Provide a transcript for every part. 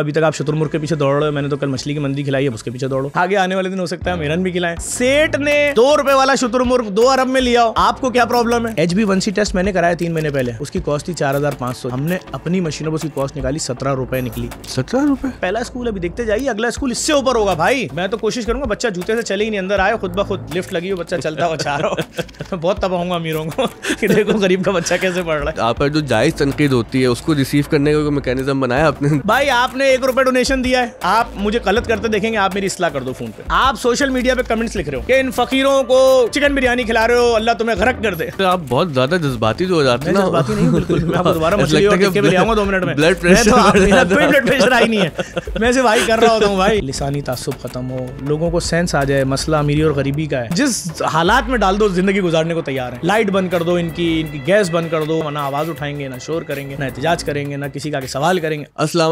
अभी तक आप शत्रुमुर्ग के पीछे दौड़ रहे हो मैंने तो कल मछली की मंदी खिलाई है उसके पीछे दौड़ो आगे आने वाले दिन हो सकता है मेरन भी खिलाए सेठ ने दो रुपए वाला शत्रुमुर्ग दो अरब में लिया हो आपको क्या प्रॉब्लम है H B one C test मैंने कराया तीन महीने पहले उसकी कॉस्ट थी चार हजार पांच सौ हमने अपनी मशीनों पर उसकी कॉस्ट निकाली सत्रह रुपए निकली सत्रह रुपए पहला स्कूल अभी देखते जाइए अगला स्कूल इससे ऊपर होगा भाई मैं तो कोशिश करूंगा बच्चा जूते से चले ही नहीं अंदर आए खुद ब खुद लिफ्ट लगी हुई बच्चा चलता हो चाह रहा बहुत तबाहूंगा अमीरों को देखो गरीब का बच्चा कैसे पढ़ रहा है आप पर जो जायज तनकीद होती है उसको रिसीव करने का मैकेनिज्म बनाया आपने भाई आपने आपने एक रुपए डोनेशन दिया है आप मुझे गलत करते देखेंगे आप मेरी इसलाह कर दो फोन पे आप सोशल मीडिया पे कमेंट्स लिख रहे हो कि इन फकीरों को चिकन बिरयानी खिला रहे हो अल्लाह तुम्हें गरक कर दे तो आप बहुत ज्यादा जज्बाती हो जाते हैं जज्बाती नहीं बिल्कुल मैं दोबारा मछली दो मिनट में ब्लड प्रेशर ब्लड प्रेशर आई नहीं है मैं सिर्फ आई कर रहा होता हूँ भाई लिसानी तासुब खत्म हो लोगों को सेंस आ जाए मसला अमीरी और गरीबी का है जिस हालात में डाल दो जिंदगी गुजारने को तैयार है लाइट बंद कर दो इनकी इनकी गैस बंद कर दो ना आवाज उठाएंगे ना शोर करेंगे ना एहतजाज करेंगे ना किसी का सवाल करेंगे असला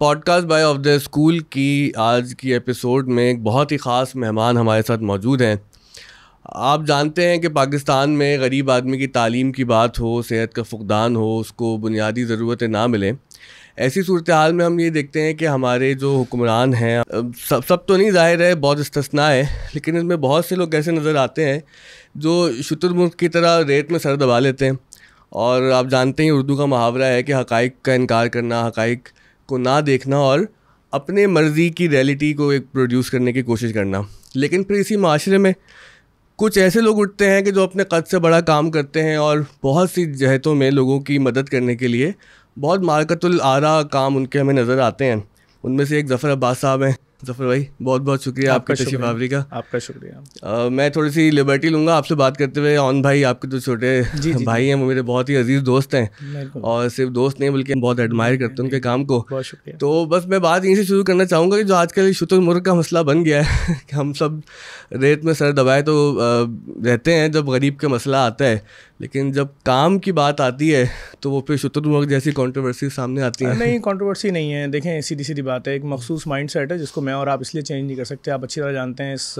podcast by off the school की आज की एपिसोड में एक बहुत ही ख़ास मेहमान हमारे साथ मौजूद हैं आप जानते हैं कि पाकिस्तान में गरीब आदमी की तालीम की बात हो सेहत का फुकदान हो उसको बुनियादी ज़रूरतें ना मिलें ऐसी सूरत हाल में हम ये देखते हैं कि हमारे जो हुक्मरान हैं सब सब तो नहीं जाहिर है बहुत इस्तना है लेकिन इसमें बहुत से लोग ऐसे नज़र आते हैं जो शुतुरमुख की तरह रेत में सर दबा लेते हैं और आप जानते हैं उर्दू का मुहावरा है कि हक़ का इनकार करना हक़ को ना देखना और अपने मर्ज़ी की रियलिटी को एक प्रोड्यूस करने की कोशिश करना लेकिन फिर इसी माशरे में कुछ ऐसे लोग उठते हैं कि जो अपने कद से बड़ा काम करते हैं और बहुत सी जहतों में लोगों की मदद करने के लिए बहुत मारकतुल आरा काम उनके हमें नज़र आते हैं उनमें से एक जफ़र अब्बास साहब हैं जफर भाई बहुत बहुत शुक्रिया आपका शशि बाबरी का आपका शुक्रिया uh, मैं थोड़ी सी लिबर्टी लूँगा आपसे बात करते हुए ऑन भाई आपके जो तो छोटे भाई हैं वो मेरे बहुत ही अजीज़ दोस्त हैं और सिर्फ दोस्त नहीं बल्कि बहुत एडमायर करते हैं उनके काम को तो बस मैं बात यहीं से शुरू करना चाहूँगा कि जो आजकल शुतुरमुर्ग का मसला बन गया है हम सब रेत में सर दबाए तो रहते हैं जब गरीब का मसला आता है लेकिन जब काम की बात आती है तो वो फिर शुतुरमुर्ग जैसी कॉन्ट्रोवर्सी सामने आती है नहीं कॉन्ट्रोवर्सी नहीं है देखें सीधी सीधी बात है एक मखसूस माइंड सेट है जिसको मैं मैं और आप इसलिए चेंज नहीं कर सकते आप अच्छी तरह जानते हैं इस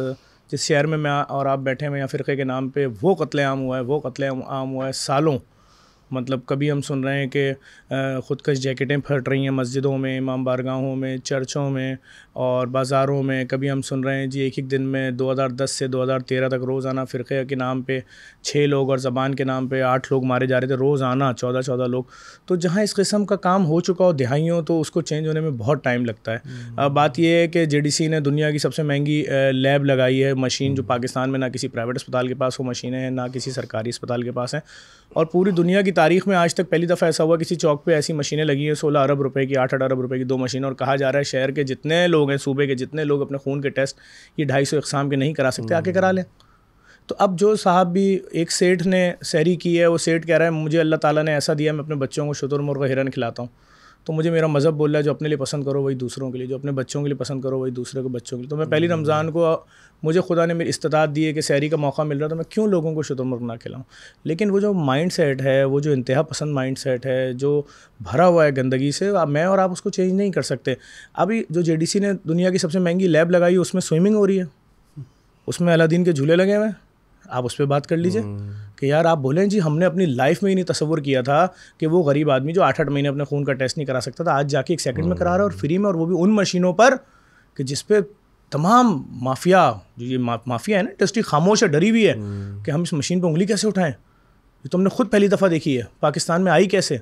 जिस शहर में मैं और आप बैठे हैं या फ़िरके के नाम पे वो कत्लेआम हुआ है वो कत्लेआम हुआ है सालों मतलब कभी हम सुन रहे हैं कि ख़ुदकश जैकेटें फट रही हैं मस्जिदों में इमाम बारगाहों में चर्चों में और बाज़ारों में कभी हम सुन रहे हैं जी एक एक दिन में 2010 से 2013 तक रोज़ाना फ़िरक़े के नाम पे छः लोग और ज़बान के नाम पे आठ लोग मारे जा रहे थे रोज़ाना चौदह चौदह लोग तो जहाँ इस किस्म का काम हो चुका हो दिहाइयों तो उसको चेंज होने में बहुत टाइम लगता है हम्म। अब बात यह है कि जे ने दुनिया की सबसे महंगी लैब लगाई है मशीन जो हम्म। पाकिस्तान में ना किसी प्राइवेट अस्पताल के पास वो मशीनें हैं ना किसी सरकारी अस्पताल के पास हैं और पूरी दुनिया की तारीख में आज तक पहली दफ़ा ऐसा हुआ किसी चौक पर ऐसी मशीनें लगी हैं सोलह अरब रुपये की आठ अरब रुपये की दो मशीन और कहा जा रहा है शहर के जितने लोग लोग हैं सूबे के जितने लोग अपने खून के टेस्ट ये ढाई सौ इकसाम के नहीं करा सकते आके करा लें तो अब जो साहब भी एक सेठ ने सैरी की है वो सेठ कह रहा है मुझे अल्लाह ताला ने ऐसा दिया मैं अपने बच्चों को शतुरमुर्ग हिरन खिलाता हूँ तो मुझे मेरा मज़हब बोल रहा है जो अपने लिए पसंद करो वही दूसरों के लिए जो अपने बच्चों के लिए पसंद करो वही दूसरे के बच्चों के लिए तो मैं पहली हम्म। रमज़ान को मुझे खुदा ने मेरी इस्तात दी है कि सैरी का मौका मिल रहा तो मैं क्यों लोगों को शुतुमर ना खिलाऊँ लेकिन वो जो माइंड सेट है वो जो इंतहा पसंद माइंड सेट है जो भरा हुआ है गंदगी से मैं और आप उसको चेंज नहीं कर सकते अभी जो जे ने दुनिया की सबसे महंगी लैब लगाई उसमें स्विमिंग हो रही है हम्म। उसमें अलादीन के झूले लगे हुए हैं आप उस पर बात कर लीजिए हम्म। कि यार आप बोलें जी हमने अपनी लाइफ में ही नहीं तस्वुर किया था कि वो गरीब आदमी जो आठ आठ महीने अपने खून का टेस्ट नहीं करा सकता था आज जाके एक सेकंड में करा रहा है और फ्री हम्म। में और वो भी उन मशीनों पर कि जिस तमाम माफिया जो ये मा, माफिया है ना इंडस्ट्री खामोश है डरी हुई है हम्म। कि हम इस मशीन पर उंगली कैसे उठाएं ये तो हमने खुद पहली दफ़ा देखी है पाकिस्तान में आई कैसे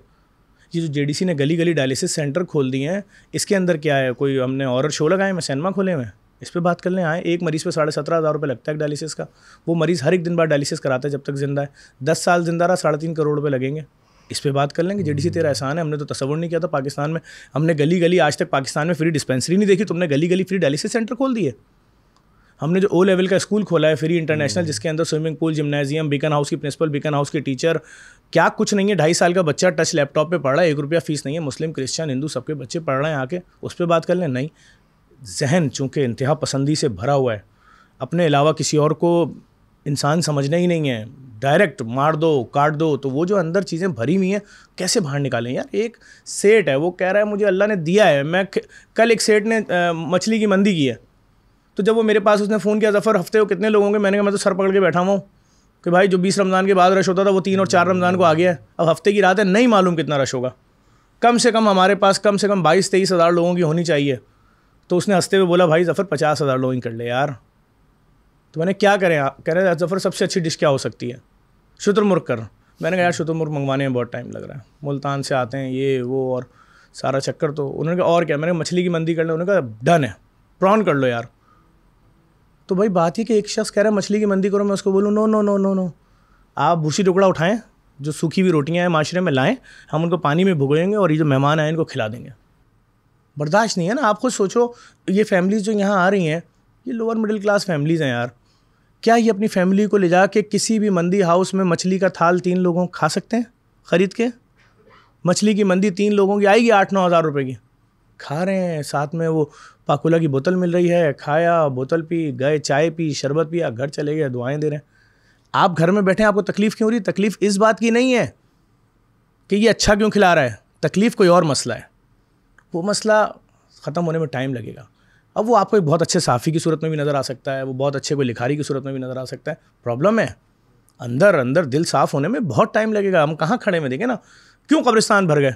ये जो जेडीसी ने गली गली डायलिसिस सेंटर खोल दिए हैं इसके अंदर क्या है कोई हमने और शो लगाए हैं सिनेमा खोले हुए हैं इस पर बात करने आए एक मरीज़ पे साढ़े सत्रह हज़ार रुपये लगता है डायलिसिस का वो मरीज़ हर एक दिन बाद डायलिसिस कराता है जब तक जिंदा है दस साल जिंदा रहा साढ़े तीन करोड़ रुपये लगेंगे इस पर बात कर लेंगे जेडीसी तेरा एहसान है हमने तो तस्वुर नहीं किया था पाकिस्तान में हमने गली गली आज तक पाकिस्तान में फ्री डिस्पेंसरी नहीं देखी तुमने गली गली फ्री डायलिसिस सेंटर खोल दिए हमने जो ओ लेवल का स्कूल खोला है फ्री हम्म। इंटरनेशनल जिसके अंदर swimming pool gymnasium Beaconhouse की प्रिंसिपल बिकन हाउस की टीचर क्या कुछ नहीं है ढाई साल का बच्चा टच लैपटॉप पे पढ़ रहा है एक रुपया फीस नहीं है मुस्लिम क्रिश्चियन हिंदू सबके बच्चे पढ़ रहे हैं आके उस पर बात कर लें नहीं जहन चूँकि इंतहा पसंदी से भरा हुआ है अपने अलावा किसी और को इंसान समझना ही नहीं है डायरेक्ट मार दो काट दो तो वो जो अंदर चीज़ें भरी हुई हैं कैसे बाहर निकालें यार एक सेठ है वो कह रहा है मुझे अल्लाह ने दिया है मैं कल एक सेठ ने मछली की मंदी की है तो जब वो मेरे पास उसने फ़ोन किया जफ़र हफ्ते हो कितने लोगों के मैंने कहा मैं तो सर पकड़ के बैठा हुआ कि भाई जो बीस रमज़ान के बाद रश होता था वो तीन और चार रमज़ान को आ गया है अब हफ्ते की रात है नहीं मालूम कितना रश होगा कम से कम हमारे पास कम से कम बाईस तेईस हज़ार लोगों की होनी चाहिए तो उसने हंसते हुए बोला भाई जफ़र पचास हज़ार लोइंग कर ले यार तो मैंने क्या करें आप कह रहे हैं जफ़र सबसे अच्छी डिश क्या हो सकती है शुतुरमुर्ग कर मैंने कहा यार शुतुरमुर्ग मंगवाने में बहुत टाइम लग रहा है मुल्तान से आते हैं ये वो और सारा चक्कर तो उन्होंने कहा और क्या मैंने मछली की मंदी कर लो उन्होंने कहा डन है प्रॉन कर लो यार तो भाई बात ही कि एक शख्स कह रहा है मछली की मंदी करो मैं उसको बोलूँ no no no no no आप भूसी टुकड़ा उठाएं जो सूखी हुई रोटियाँ हैं माशरे में लाएं हम उनको पानी में भुगोएंगे और ये जो मेहमान आए इनको खिला देंगे बर्दाश्त नहीं है ना आप खुद सोचो ये फैमिलीज़ जो यहाँ आ रही हैं ये लोअर मिडिल क्लास फैमिलीज़ हैं यार क्या ये अपनी फैमिली को ले जा के किसी भी मंदी हाउस में मछली का थाल तीन लोगों खा सकते हैं ख़रीद के मछली की मंदी तीन लोगों की आएगी आठ नौ हज़ार रुपये की खा रहे हैं साथ में वो पाकुला की बोतल मिल रही है खाया बोतल पी गए चाय पी शरबत पिया घर चले गए दुआएं दे रहे हैं आप घर में बैठे आपको तकलीफ़ क्यों हो रही तकलीफ़ इस बात की नहीं है कि ये अच्छा क्यों खिला रहा है तकलीफ़ कोई और मसला है वो मसला ख़त्म होने में टाइम लगेगा अब वो आपको एक बहुत अच्छे साफ़ी की सूरत में भी नज़र आ सकता है वो बहुत अच्छे कोई लिखारी की सूरत में भी नज़र आ सकता है प्रॉब्लम है अंदर अंदर दिल साफ़ होने में बहुत टाइम लगेगा हम कहाँ खड़े में देखें ना क्यों कब्रिस्तान भर गए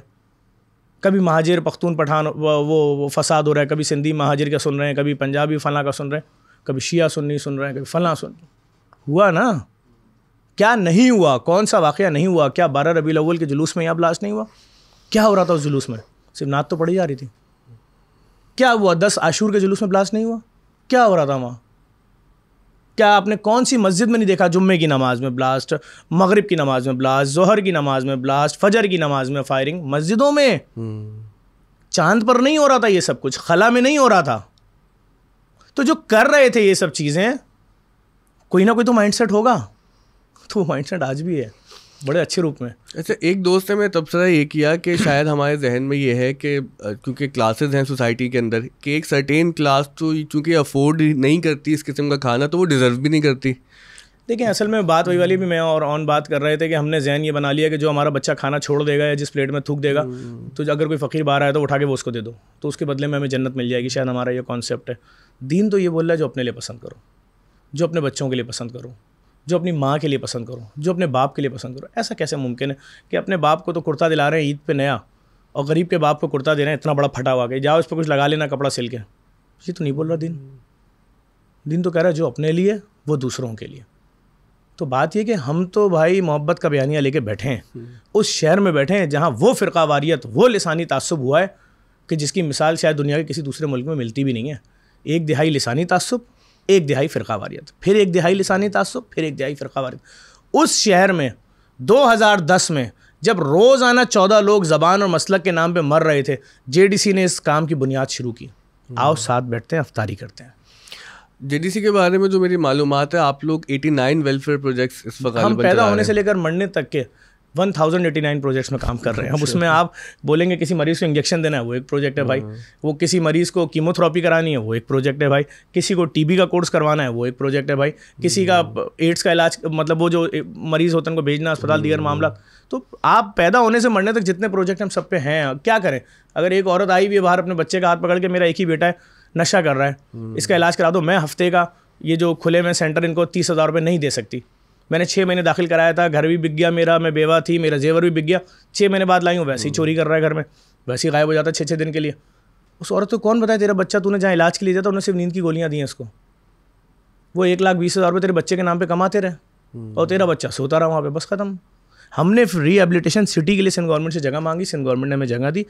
कभी महाजिर पख्तून पठान वो, वो, वो फसाद हो रहा है कभी सिंधी महाजिर का सुन रहे हैं कभी पंजाबी फ़लाँ का सुन रहे हैं कभी शिया सुन्नी सुन रहे हैं कभी फ़लाँ सुन हुआ ना क्या नहीं हुआ कौन सा वाक़ नहीं हुआ क्या बारह रबी अव्वल के जुलूस में यहाँ ब्लास्ट नहीं हुआ क्या हो रहा था उस जुलूस में सिर्फ तो पड़ी जा रही थी क्या हुआ दस आशूर के जुलूस में ब्लास्ट नहीं हुआ क्या हो रहा था वहाँ क्या आपने कौन सी मस्जिद में नहीं देखा जुम्मे की नमाज़ में ब्लास्ट मगरिब की नमाज़ में ब्लास्ट जहर की नमाज़ में ब्लास्ट फजर की नमाज़ में फायरिंग मस्जिदों में चांद पर नहीं हो रहा था ये सब कुछ खला में नहीं हो रहा था तो जो कर रहे थे ये सब चीज़ें कोई ना कोई तो माइंडसेट होगा तो वो माइंडसेट आज भी है बड़े अच्छे रूप में अच्छा एक दोस्त ने मैं तबसरा ये किया कि शायद हमारे जहन में ये है कि क्योंकि क्लासेस हैं सोसाइटी के अंदर कि एक सर्टेन क्लास तो चूँकि अफोर्ड नहीं करती इस किस्म का खाना तो वो डिज़र्व भी नहीं करती देखिए असल में बात वही वाली भी मैं और ऑन बात कर रहे थे कि हमने जहन ये बना लिया कि जो हमारा बच्चा खाना छोड़ देगा या जिस प्लेट में थूक देगा हम्म। तो अगर कोई फ़कीर बाहर आया तो उठा के वो उसको दे दो तो उसके बदले में हमें जन्नत मिल जाएगी शायद हमारा ये कॉन्सेप्ट है दीन तो ये बोल रहा है जो अपने लिए पसंद करो जो अपने बच्चों के लिए पसंद करो जो अपनी माँ के लिए पसंद करो जो अपने बाप के लिए पसंद करो ऐसा कैसे मुमकिन है कि अपने बाप को तो कुर्ता दिला रहे हैं ईद पे नया और गरीब के बाप को कुर्ता दे रहे हैं इतना बड़ा फटा हुआ कि जाओ इस पर कुछ लगा लेना कपड़ा सिल के ये तो नहीं बोल रहा दिन दिन तो कह रहा है जो अपने लिए वो दूसरों के लिए तो बात यह कि हम तो भाई मोहब्बत का बयानिया लेके बैठे हैं हम्म। उस शहर में बैठे हैं जहाँ वो फ़िरका वारियत वो लसानी तसब हुआ है कि जिसकी मिसाल शायद दुनिया के किसी दूसरे मुल्क में मिलती भी नहीं है एक दिहाई लसानी तसब एक दिहाई फ़िरका वारियत फिर एक दिहाई लसानी तसब फिर एक दिहाई फ़िरका वारियत उस शहर में 2010 में जब रोज़ाना चौदह लोग ज़बान और मसलक के नाम पर मर रहे थे जेडीसी ने इस काम की बुनियाद शुरू की हम्म। आओ साथ बैठते हैं अफ्तारी करते हैं जेडीसी के बारे में जो मेरी मालूम है आप लोग 89 वेलफेयर प्रोजेक्ट्स इस वक्त हम पैदा होने से लेकर मरने तक के one thousand eighty nine projects में काम कर रहे हैं अब अच्छा। उसमें आप बोलेंगे किसी मरीज़ को इंजेक्शन देना है वो एक प्रोजेक्ट है भाई हाँ। वो किसी मरीज़ को कीमोथेरापी करानी है वो एक प्रोजेक्ट है भाई किसी को टीबी का कोर्स करवाना है वो एक प्रोजेक्ट है भाई किसी का एड्स हम्म। का इलाज मतलब वो जो मरीज़ होते हैं उनको भेजना अस्पताल दीगर हम्म। मामला तो आप पैदा होने से मरने तक जितने प्रोजेक्ट हम सब पे हैं क्या करें अगर एक औरत आई हुई है बाहर अपने बच्चे का हाथ पकड़ के मेरा एक ही बेटा है नशा कर रहा है हम्म। इसका इलाज करा दो मैं हफ्ते का ये जो खुले में सेंटर इनको तीस हज़ार रुपये नहीं दे सकती मैंने छः महीने दाखिल कराया था घर भी बिक गया मेरा मैं बेवा थी मेरा जेवर भी बिक गया छः महीने बाद लाई हूँ वैसे ही हम्म। चोरी कर रहा है घर में वैसे ही गायब हो जाता है छः छः दिन के लिए उस औरत को कौन बताया तेरा बच्चा तूने जहाँ इलाज के लिए जाता उन्होंने सिर्फ नींद की गोलियाँ दी हैं उसको वो एक लाख बीस हज़ार रुपये तेरे बच्चे के नाम पर कमाते रहे हम्म। और तेरा बच्चा सोता रहा वहाँ पर बस ख़त्म हमने रिहेबिलिटेशन सिटी के लिए सिंध गवर्नमेंट से जगह मांगी सिंध गवर्नमेंट ने हमें जगह दी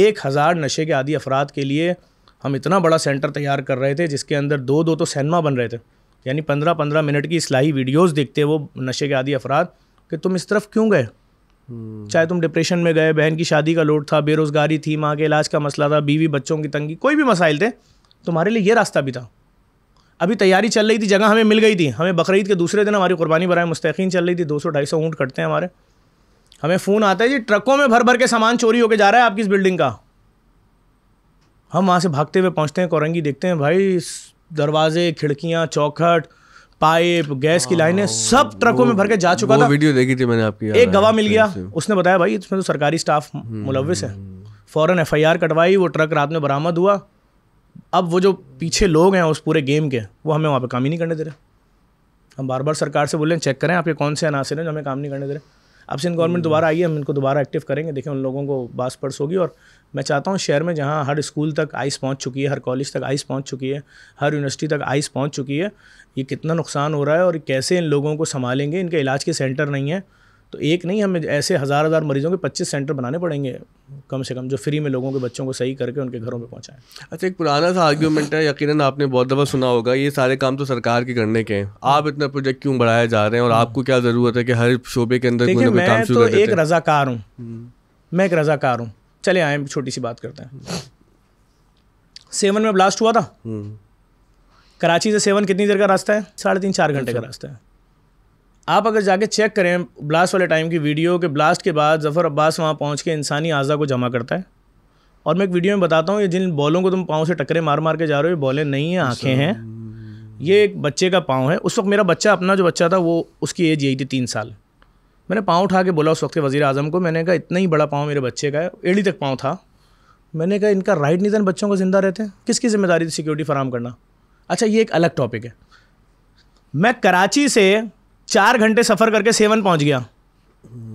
एक हज़ार नशे के आदि अफराद के लिए हम इतना बड़ा सेंटर तैयार कर रहे थे जिसके अंदर दो दो तो सैनमा बन रहे थे यानी पंद्रह पंद्रह मिनट की इसलाही वीडियोज़ देखते वो नशे के आदि अफराद कि तुम इस तरफ क्यों गए हम्म। चाहे तुम डिप्रेशन में गए बहन की शादी का लोड था बेरोज़गारी थी माँ के इलाज का मसला था बीवी बच्चों की तंगी कोई भी मसाइल थे तुम्हारे लिए ये रास्ता भी था अभी तैयारी चल रही थी जगह हमें मिल गई थी हमें बकरीद के दूसरे दिन हमारी कुर्बानी बरए मुस्तकिन चल रही थी दो सौ ढाई सौ ऊँट कटते हैं हमारे हमें फ़ोन आता है जी ट्रकों में भर भर के सामान चोरी होकर जा रहा है आपकी इस बिल्डिंग का हम वहाँ से भागते हुए पहुँचते हैं कोरंगी देखते हैं भाई दरवाजे खिड़कियां चौखट पाइप गैस की लाइनें सब ट्रकों में भर के जा चुका था वीडियो देखी थी मैंने आपकी एक गवाह मिल गया उसने बताया भाई इसमें तो सरकारी स्टाफ हम्म। मुलविस है फ़ौरन एफ कटवाई वो ट्रक रात में बरामद हुआ अब वो जो पीछे लोग हैं उस पूरे गेम के वो हमें वहाँ पे काम ही नहीं करने दे रहे हम बार बार सरकार से बोले चेक करें आपके कौन से अनासर हैं जो हमें काम नहीं करने दे रहे अब सिंध गवर्नमेंट हम्म। दोबारा आई है हम इनको दोबारा एक्टिव करेंगे देखें उन लोगों को बास पर्स होगी और मैं चाहता हूँ शहर में जहाँ हर स्कूल तक आइस पहुँच चुकी है हर कॉलेज तक आइस पहुँच चुकी है हर यूनिवर्सिटी तक आइस पहुँच चुकी है ये कितना नुकसान हो रहा है और कैसे इन लोगों को संभालेंगे इनके इलाज के सेंटर नहीं है तो एक नहीं हमें ऐसे हज़ार हज़ार मरीजों के पच्चीस सेंटर बनाने पड़ेंगे कम से कम जो फ्री में लोगों के बच्चों को सही करके उनके घरों में पहुँचाएँ अच्छा एक पुराना सा आर्ग्यूमेंट है यकीन आपने बहुत दफ़ा सुना होगा ये सारे काम तो सरकार के करने के हैं आप इतना प्रोजेक्ट क्यों बढ़ाए जा रहे हैं और आपको क्या ज़रूरत है कि हर शोबे के अंदर मैं तो एक रजाकार हूँ हम्म। मैं एक रजाकार हूँ चले आए छोटी सी बात करते हैं सेवन में ब्लास्ट हुआ था हम्म। कराची से सेवन कितनी देर का रास्ता है साढ़े तीन चार घंटे का अच्छा। रास्ता है आप अगर जाके चेक करें ब्लास्ट वाले टाइम की वीडियो के ब्लास्ट के बाद जफ़र अब्बास वहाँ पहुँच के इंसानी आज़ा को जमा करता है और मैं एक वीडियो में बताता हूँ ये जिन बॉलों को तुम पाँव से टकरे मार मार के जा रहे हो ये बॉलें नहीं हैं आँखें अच्छा। हैं ये एक बच्चे का पाँव है उस वक्त मेरा बच्चा अपना जो बच्चा था वो उसकी एज यही थी तीन साल मैंने पाँव उठा के बोला उस वक्त के वज़ी अजम को मैंने कहा इतना ही बड़ा पाँव मेरे बच्चे का है एड़ी तक पाँव था मैंने कहा इनका राइट नहीं था बच्चों को ज़िंदा रहते हैं किसकी जिम्मेदारी थी सिक्योरिटी फराम करना अच्छा ये एक अलग टॉपिक है मैं कराची से चार घंटे सफ़र करके सेवन पहुंच गया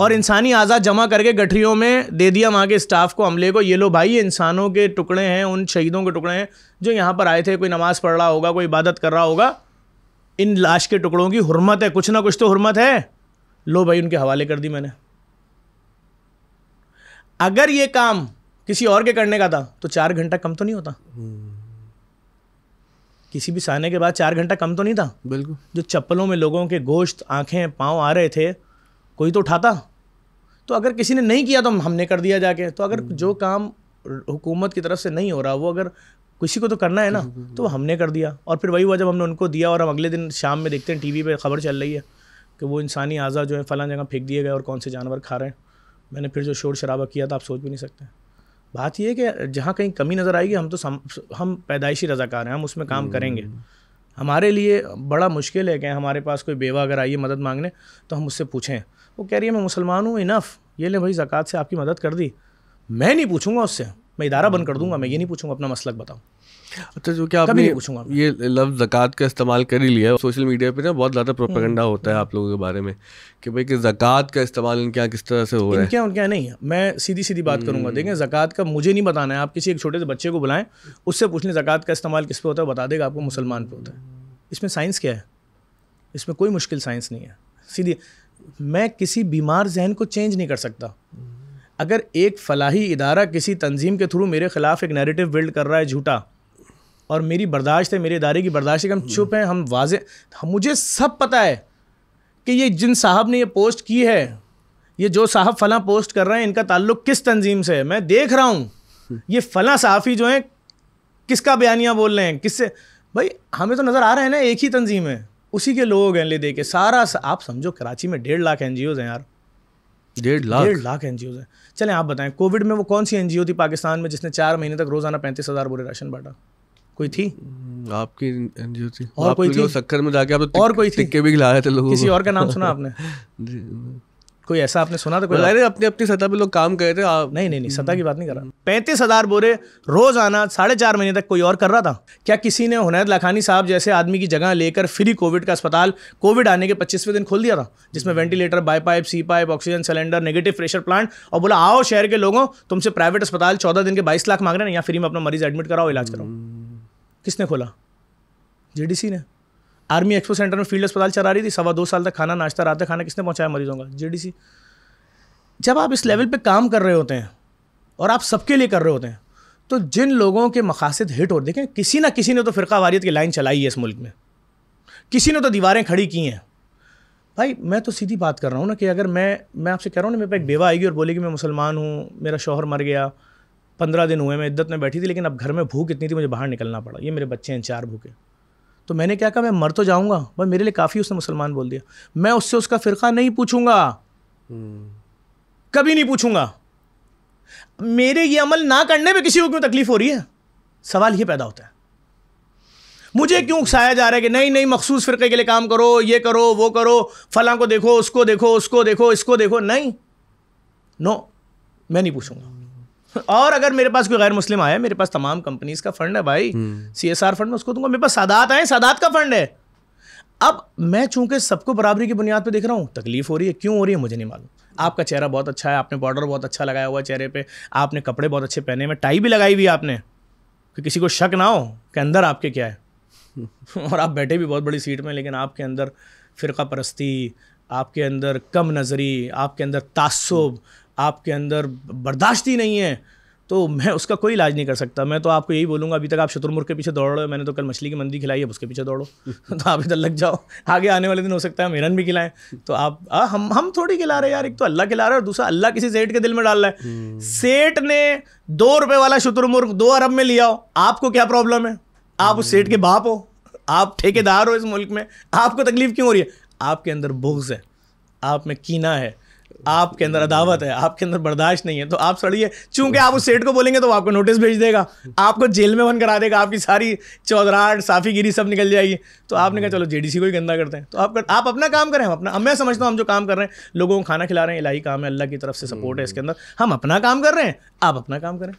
और इंसानी आज़ाद जमा करके गठरियों में दे दिया वहाँ के स्टाफ को अमले को ये लो भाई इंसानों के टुकड़े हैं उन शहीदों के टुकड़े हैं जो यहाँ पर आए थे कोई नमाज़ पढ़ रहा होगा कोई इबादत कर रहा होगा इन लाश के टुकड़ों की हुरमत है कुछ ना कुछ तो हुरमत है लो भाई उनके हवाले कर दी मैंने अगर ये काम किसी और के करने का था तो चार घंटा कम तो नहीं होता किसी भी साने के बाद चार घंटा कम तो नहीं था बिल्कुल जो चप्पलों में लोगों के गोश्त आंखें पाँव आ रहे थे कोई तो उठाता तो अगर किसी ने नहीं किया तो हमने कर दिया जाके तो अगर जो काम हुकूमत की तरफ से नहीं हो रहा वो अगर किसी को तो करना है ना तो हमने कर दिया और फिर वही हुआ जब हमने उनको दिया और हम अगले दिन शाम में देखते हैं टीवी पे खबर चल रही है कि वो इंसानी आज़ा जो है फ़लाँ जगह फेंक दिए गए और कौन से जानवर खा रहे हैं मैंने फिर जो शोर शराबा किया था आप सोच भी नहीं सकते बात यह है कि जहाँ कहीं कमी नज़र आएगी हम तो सम, हम पैदाइशी रजाकार हैं हम उसमें काम करेंगे हम्म। हमारे लिए बड़ा मुश्किल है कि हमारे पास कोई बेवा अगर आई है मदद मांगने तो हम उससे पूछें वो कह रही है मैं मुसलमान हूँ इनफ ये ले भाई ज़क़़त से आपकी मदद कर दी मैं नहीं पूछूंगा उससे मैं इदारा बंद कर हम्म, दूंगा मैं ये हम्म। नहीं पूछूंगा अपना मसलक बताओ अच्छा जो क्या आपने पूछूंगा ये लव जक़ात का इस्तेमाल कर ही लिया सोशल मीडिया पे ना बहुत ज़्यादा हम्म, प्रोपेगेंडा होता है आप लोगों के बारे में कि भाई कि ज़क़़त का इस्तेमाल इनके यहाँ किस तरह से हो रहा है उनके यहाँ नहीं है मैं सीधी सीधी बात करूँगा देखें जक़ात का मुझे नहीं बताना है आप किसी एक छोटे से बच्चे को बुलाएं उससे पूछ लें जक़ात का इस्तेमाल किस पे होता है बता देगा आपको मुसलमान पे होता है इसमें साइंस क्या है इसमें कोई मुश्किल साइंस नहीं है सीधी मैं किसी बीमार जहन को चेंज नहीं कर सकता अगर एक फलाही इदारा किसी तंजीम के थ्रू मेरे ख़िलाफ़ एक नैरेटिव बिल्ड कर रहा है झूठा और मेरी बर्दाश्त है मेरे इदारे की बर्दाश्त है कि हम हम्म। चुप हैं हम वाजे हम मुझे सब पता है कि ये जिन साहब ने ये पोस्ट की है ये जो साहब फला पोस्ट कर रहे हैं इनका ताल्लुक़ किस तंजीम से है मैं देख रहा हूँ हम्म। ये फलां साफ़ी जो हैं किसका बयानियाँ बोल रहे हैं किससे भाई हमें तो नज़र आ रहे हैं ना एक ही तंजीम है उसी के लोग हैं ले दे के सारा सा, आप समझो कराची में डेढ़ लाख एन हैं यार डेढ़ लाख डेढ़ लाख एन हैं चले आप बताएं कोविड में वो कौन सी एनजीओ थी पाकिस्तान में जिसने चार महीने तक रोजाना पैंतीस हज़ार बोरे राशन बांटा कोई थी हम्म, आपकी एनजीओ थी और कोई थी सक्कर में जाके आप तो और कोई थी भी खिला थे लोगों किसी और का नाम सुना आपने कोई ऐसा आपने सुना था कोई अपनी अपनी सतह पे लोग काम कर रहे थे आप नहीं नहीं नहीं सतह की बात नहीं कर रहा हम्म। पैंतीस हज़ार बोरे रोज आना साढ़े चार महीने तक कोई और कर रहा था क्या किसी ने हुनैद लखानी साहब जैसे आदमी की जगह लेकर फ्री कोविड का अस्पताल कोविड आने के पच्चीसवें दिन खोल दिया था जिसमें हम्म। Ventilator BiPAP CPAP oxygen cylinder negative pressure plant और बोला आओ शहर के लोगों तुमसे प्राइवेट अस्पताल चौदह दिन के बाईस लाख मांग रहे हैं यहाँ फ्री में अपना मरीज एडमिट कराओ इलाज कराओ हम्म। किसने खोला जेडीसी ने आर्मी एक्सपो सेंटर में फील्ड अस्पताल चला रही थी सवा दो साल तक खाना नाश्ता रात खाना किसने पहुँचाया मरीजों का जेडीसी जब आप इस लेवल पर काम कर रहे होते हैं और आप सबके लिए कर रहे होते हैं तो जिन लोगों के मकासद हिट हो देखें किसी ना किसी ने तो फ़िरका वारियत की लाइन चलाई है इस मुल्क में किसी ने तो दीवारें खड़ी की हैं भाई मैं तो सीधी बात कर रहा हूँ ना कि अगर मैं मैं आपसे कह रहा हूँ ना मेरे पे एक बेवा आएगी और बोलेगी मैं मुसलमान हूँ मेरा शोहर मर गया पंद्रह दिन हुए मैं इद्दत में बैठी थी लेकिन अब घर में भूख इतनी थी मुझे बाहर निकलना पड़ा ये मेरे बच्चे हैं चार भूखे तो मैंने क्या कहा मैं मर तो जाऊँगा भाई मेरे लिए काफ़ी उसने मुसलमान बोल दिया मैं उससे उसका फ़िरका नहीं पूछूंगा कभी नहीं पूछूंगा मेरे ये अमल ना करने में किसी को क्यों तकलीफ हो रही है सवाल ये पैदा होता है मुझे क्यों उकसाया जा रहा है कि नहीं नहीं मखसूस फ़िरके के लिए काम करो ये करो वो करो फलां को देखो उसको देखो उसको देखो इसको देखो नहीं नो मैं नहीं पूछूंगा और अगर मेरे पास कोई गैर मुस्लिम आया मेरे पास तमाम कंपनीज का फंड है भाई सी एस आर फंड में उसको दूंगा मेरे पास सादात आए सादात का फंड है अब मैं चूंकि सबको बराबरी की बुनियाद पर देख रहा हूँ तकलीफ हो रही है क्यों हो रही है मुझे नहीं मालूम आपका चेहरा बहुत अच्छा है आपने बॉर्डर बहुत अच्छा लगाया हुआ है चेहरे पर आपने कपड़े बहुत अच्छे पहने में टाई भी लगाई हुई आपने कि किसी को शक ना हो कि अंदर आपके क्या है और आप बैठे भी बहुत बड़ी सीट में लेकिन आपके अंदर फ़िरका परस्ती आपके अंदर कम नज़री आपके अंदर तासुब आपके अंदर बर्दाश्त ही नहीं है तो मैं उसका कोई इलाज नहीं कर सकता मैं तो आपको यही बोलूँगा अभी तक आप शत्रुमुर्ग के पीछे दौड़ रहे हो मैंने तो कल मछली की मंदी खिलाई है उसके पीछे दौड़ो तो आप इधर लग जाओ आगे आने वाले दिन हो सकता है हम हिरन भी खिलाएं तो आप आ, हम हम थोड़ी खिला रहे यार एक तो अल्लाह खिला रहा है और दूसरा अल्लाह किसी सेठ के दिल में डाल रहा है हम्म। सेठ ने दो रुपये वाला शत्रुमुर्ग दो अरब में लिया हो आपको क्या प्रॉब्लम है आप उस सेठ के बाप हो आप ठेकेदार हो इस मुल्क में आपको तकलीफ क्यों हो रही है आपके अंदर बुग्स है आप में कीना है आपके अंदर अदावत है आपके अंदर बर्दाश्त नहीं है तो आप सड़िए चूंकि आप उस सेठ को बोलेंगे तो आपको नोटिस भेज देगा आपको जेल में बंद करा देगा आपकी सारी चौधराहट गिरी सब निकल जाएगी तो आपने कहा चलो जेडीसी को ही गंदा करते हैं तो आप कर, आप अपना काम करें हम अपना मैं समझता हूँ हम जो काम कर रहे हैं लोगों को खाना खिला रहे हैं इलाही काम है अल्लाह की तरफ से सपोर्ट है इसके अंदर हम अपना काम कर रहे हैं आप अपना काम करें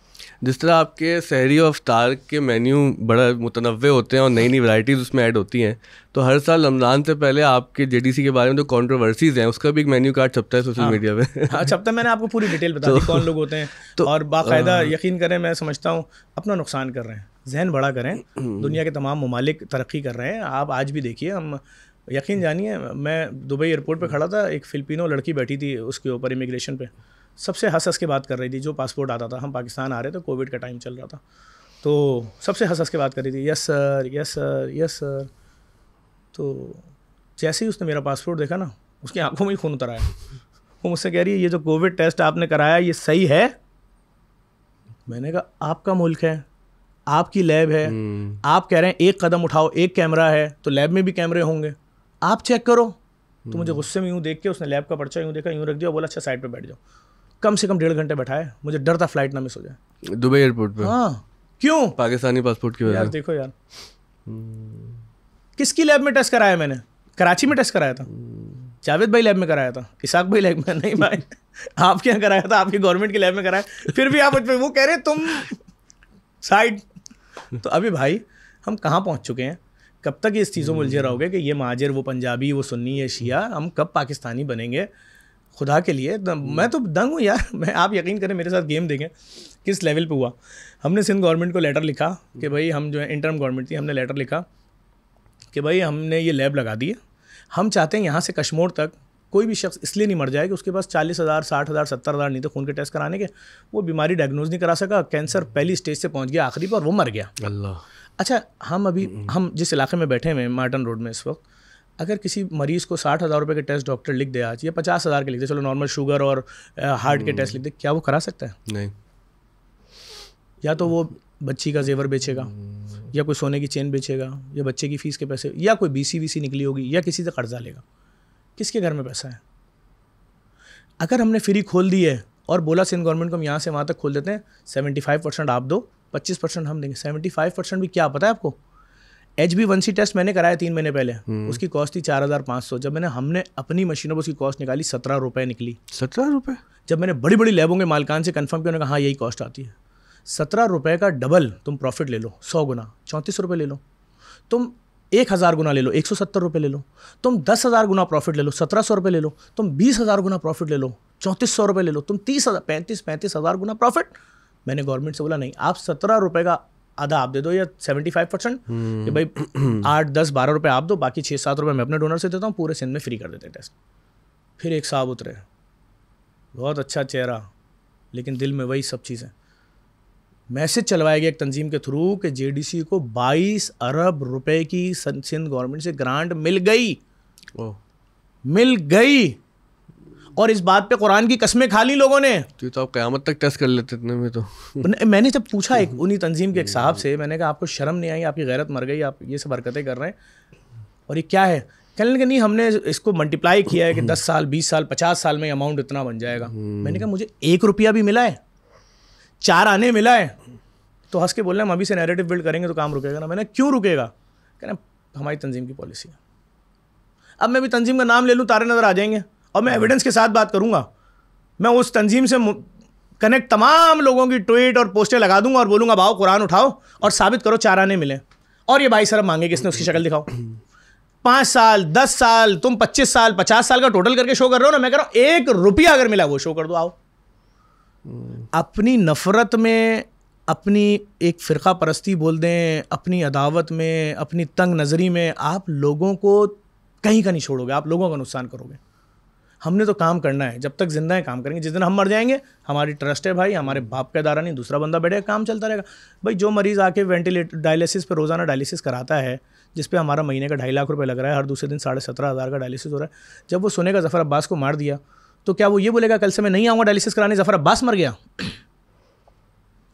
जिस तरह आपके शहरी और अफ्तार के मेन्यू बड़ा मुतनवे होते हैं और नई नई वैरायटीज़ उसमें ऐड होती हैं तो हर साल रमज़ान से पहले आपके जे के बारे में जो तो हैं उसका भी एक मेन्यू कार्ड छपता है सोशल मीडिया पे हाँ छपता है मैंने आपको पूरी डिटेल बता तो दी कौन लोग होते हैं तो, और बाकायदा हाँ। यकीन करें मैं समझता हूँ अपना नुकसान कर रहे हैं जहन बड़ा करें दुनिया के तमाम ममालिक तरक्की कर रहे हैं आप आज भी देखिए हम यकीन जानिए मैं दुबई एयरपोर्ट पर खड़ा था एक फ़िलिपिनो लड़की बैठी थी उसके ऊपर इमिग्रेशन पर सबसे हंस हंस के बात कर रही थी जो पासपोर्ट आता था हम पाकिस्तान आ रहे थे कोविड का टाइम चल रहा था तो सबसे हंस हंस के बात कर रही थी yes sir yes sir yes sir तो जैसे ही उसने मेरा पासपोर्ट देखा ना उसकी आंखों में ही खून उतर आया वो मुझसे कह रही है ये जो कोविड टेस्ट आपने कराया ये सही है मैंने कहा आपका मुल्क है आपकी लैब है हम्म। आप कह रहे हैं एक कदम उठाओ एक कैमरा है तो लैब में भी कैमरे होंगे आप चेक करो तो मुझे हम्म। गुस्से में यूँ देख के उसने लैब का पर्चा यूँ देखा यूँ रख दिया बोला अच्छा साइड पर बैठ जाओ कम से कम डेढ़ घंटे बैठाए मुझे डर था फ्लाइट ना मिस हो जाए दुबई एयरपोर्ट पर हाँ क्यों पाकिस्तानी पासपोर्ट की यार देखो यार हम्म। किसकी लैब में टेस्ट कराया मैंने कराची में टेस्ट कराया था जावेद भाई लैब में कराया था इसाक भाई लैब में नहीं भाई आप यहाँ कराया था आपकी गवर्नमेंट की लैब में कराया फिर भी आप वो कह रहे तुम साइड तो अभी भाई हम कहाँ पहुँच चुके हैं कब तक इस चीज़ों में उलझे हम्म। रहोगे कि ये माजर वो पंजाबी वो सुन्नी ये शिया हम कब पाकिस्तानी बनेंगे खुदा के लिए तो हम्म। मैं तो दंग हूँ यार मैं आप यकीन करें मेरे साथ गेम देखें किस लेवल पे हुआ हमने सिंध गवर्नमेंट को लेटर लिखा कि हम्म। भाई हम जो है इंटरम गवर्नमेंट थी हमने लेटर लिखा कि भाई हमने ये लैब लगा दी है हम चाहते हैं यहाँ से कश्मोर तक कोई भी शख्स इसलिए नहीं मर जाए कि उसके पास चालीस हज़ार साठ हज़ार सत्तर हज़ार नहीं तो खून के टेस्ट कराने के वो बीमारी डायग्नोज नहीं करा सका कैंसर पहली स्टेज से पहुँच गया आखिरी पर वो मर गया अल्लाह अच्छा हम अभी हम्म। हम जिस इलाके में बैठे हुए मार्टन रोड में इस वक्त अगर किसी मरीज़ को साठ हज़ार रुपये के टेस्ट डॉक्टर लिख दे आज या पचास हज़ार के लिख दे चलो नॉर्मल शुगर और हार्ट uh, के टेस्ट हम्म। लिख दे क्या वो करा सकता है नहीं या तो वो बच्ची का जेवर बेचेगा या कोई सोने की चेन बेचेगा या बच्चे की फ़ीस के पैसे या कोई बीसी वीसी निकली होगी या किसी से कर्जा लेगा किसके घर में पैसा है अगर हमने फ्री खोल दी है और बोला सिंध गवर्नमेंट को हम यहाँ से वहाँ तक खोल देते हैं सेवेंटी फाइव परसेंट आप दो पच्चीस परसेंट हम देंगे सेवेंटी फाइव परसेंट भी क्या पता है आपको H B one C test मैंने कराया तीन महीने पहले हम्म। उसकी कॉस्ट थी चार हज़ार पाँच सौ जब मैंने हमने अपनी मशीनों पर उसकी कॉस्ट निकाली सत्रह रुपये निकली सत्रह रुपये जब मैंने बड़ी बड़ी लैबों के मालकान से कन्फर्म किया उन्होंने कहा हाँ यही कॉस्ट आती है सत्रह रुपये का डबल तुम प्रॉफिट ले लो सौ गुना चौंतीस रुपये ले लो तुम एक हज़ार गुना ले लो एक सौ सत्तर रुपये ले लो तुम दस हज़ार गुना प्रॉफिट ले लो सत्रह सौ रुपये ले लो तुम बीस हज़ार गुना प्रॉफिट ले लो चौंतीस सौ रुपये ले लो तुम तीस हज़ार पैंतीस पैंतीस हज़ार गुना प्रॉफिट मैंने गवर्नमेंट से बोला नहीं आप सत्रह रुपये का आधा आप दे दो या सेवेंटी फाइव परसेंट कि भाई आठ दस बारह रुपये आप दो बाकी छः सात रुपये मैं अपने डोनर से देता हूँ पूरे सिंध में फ्री कर देते हैं टेस्ट फिर एक साहब उतरे बहुत अच्छा चेहरा लेकिन दिल में वही सब चीज़ें मैसेज चलवाया गया एक तंजीम के थ्रू कि जे को 22 अरब रुपए की सिंध गवर्नमेंट से ग्रांट मिल गई मिल गई और इस बात पे कुरान की कस्में खा ली लोगों ने तो, तो आप क्यामत तक टेस्ट कर लेते इतने में तो मैंने जब पूछा एक उन्हीं तंजीम के एक साहब हम्म। से मैंने कहा आपको शर्म नहीं आई आपकी गैरत मर गई आप ये सब हरकतें कर रहे हैं और ये क्या है कहने लगे नहीं हमने इसको मल्टीप्लाई किया है कि दस साल बीस साल पचास साल में अमाउंट इतना बन जाएगा हम्म। मैंने कहा मुझे एक रुपया भी मिला है चार आने मिला है तो हंस के बोल रहे हम अभी से नैरेटिव बिल्ड करेंगे तो काम रुकेगा ना मैंने क्यों रुकेगा ना हमारी तंजीम की पॉलिसी है अब मैं भी तंजीम का नाम ले लूँ तारे नज़र आ जाएंगे और मैं एविडेंस के साथ बात करूँगा मैं उस तंजीम से कनेक्ट तमाम लोगों की ट्वीट और पोस्टें लगा दूंगा और बोलूँगा भाव कुरान उठाओ और साबित करो चार आने मिले और ये भाई सरब मांगे किसने उसकी शक्ल दिखाओ पाँच साल दस साल तुम पच्चीस साल पचास साल का टोटल करके शो कर रहे हो ना मैं कह रहा हूँ एक रुपया अगर मिला वो शो कर दो आओ अपनी नफ़रत में अपनी एक फ़िरका परस्ती बोल दें अपनी अदावत में अपनी तंग नज़री में आप लोगों को कहीं का नहीं छोड़ोगे आप लोगों का नुकसान करोगे हमने तो काम करना है जब तक जिंदा है काम करेंगे जिस दिन हम मर जाएंगे हमारी ट्रस्ट है भाई हमारे बाप का दारा नहीं दूसरा बंदा बैठेगा काम चलता रहेगा भाई जो मरीज़ आके वेंटिलेटर डायलिसिस पर रोज़ाना डायलिसिस कराता है जिस पर हमारा महीने का ढाई लाख रुपये लग रहा है हर दूसरे दिन साढ़े सत्रह हज़ार का डायलिसिस हो रहा है जब वो सुनेगा जफ़र अब्बास को मार दिया तो क्या वो ये बोलेगा कल से मैं नहीं आऊँगा डायलिसिस कराने जफर अब्बास मर गया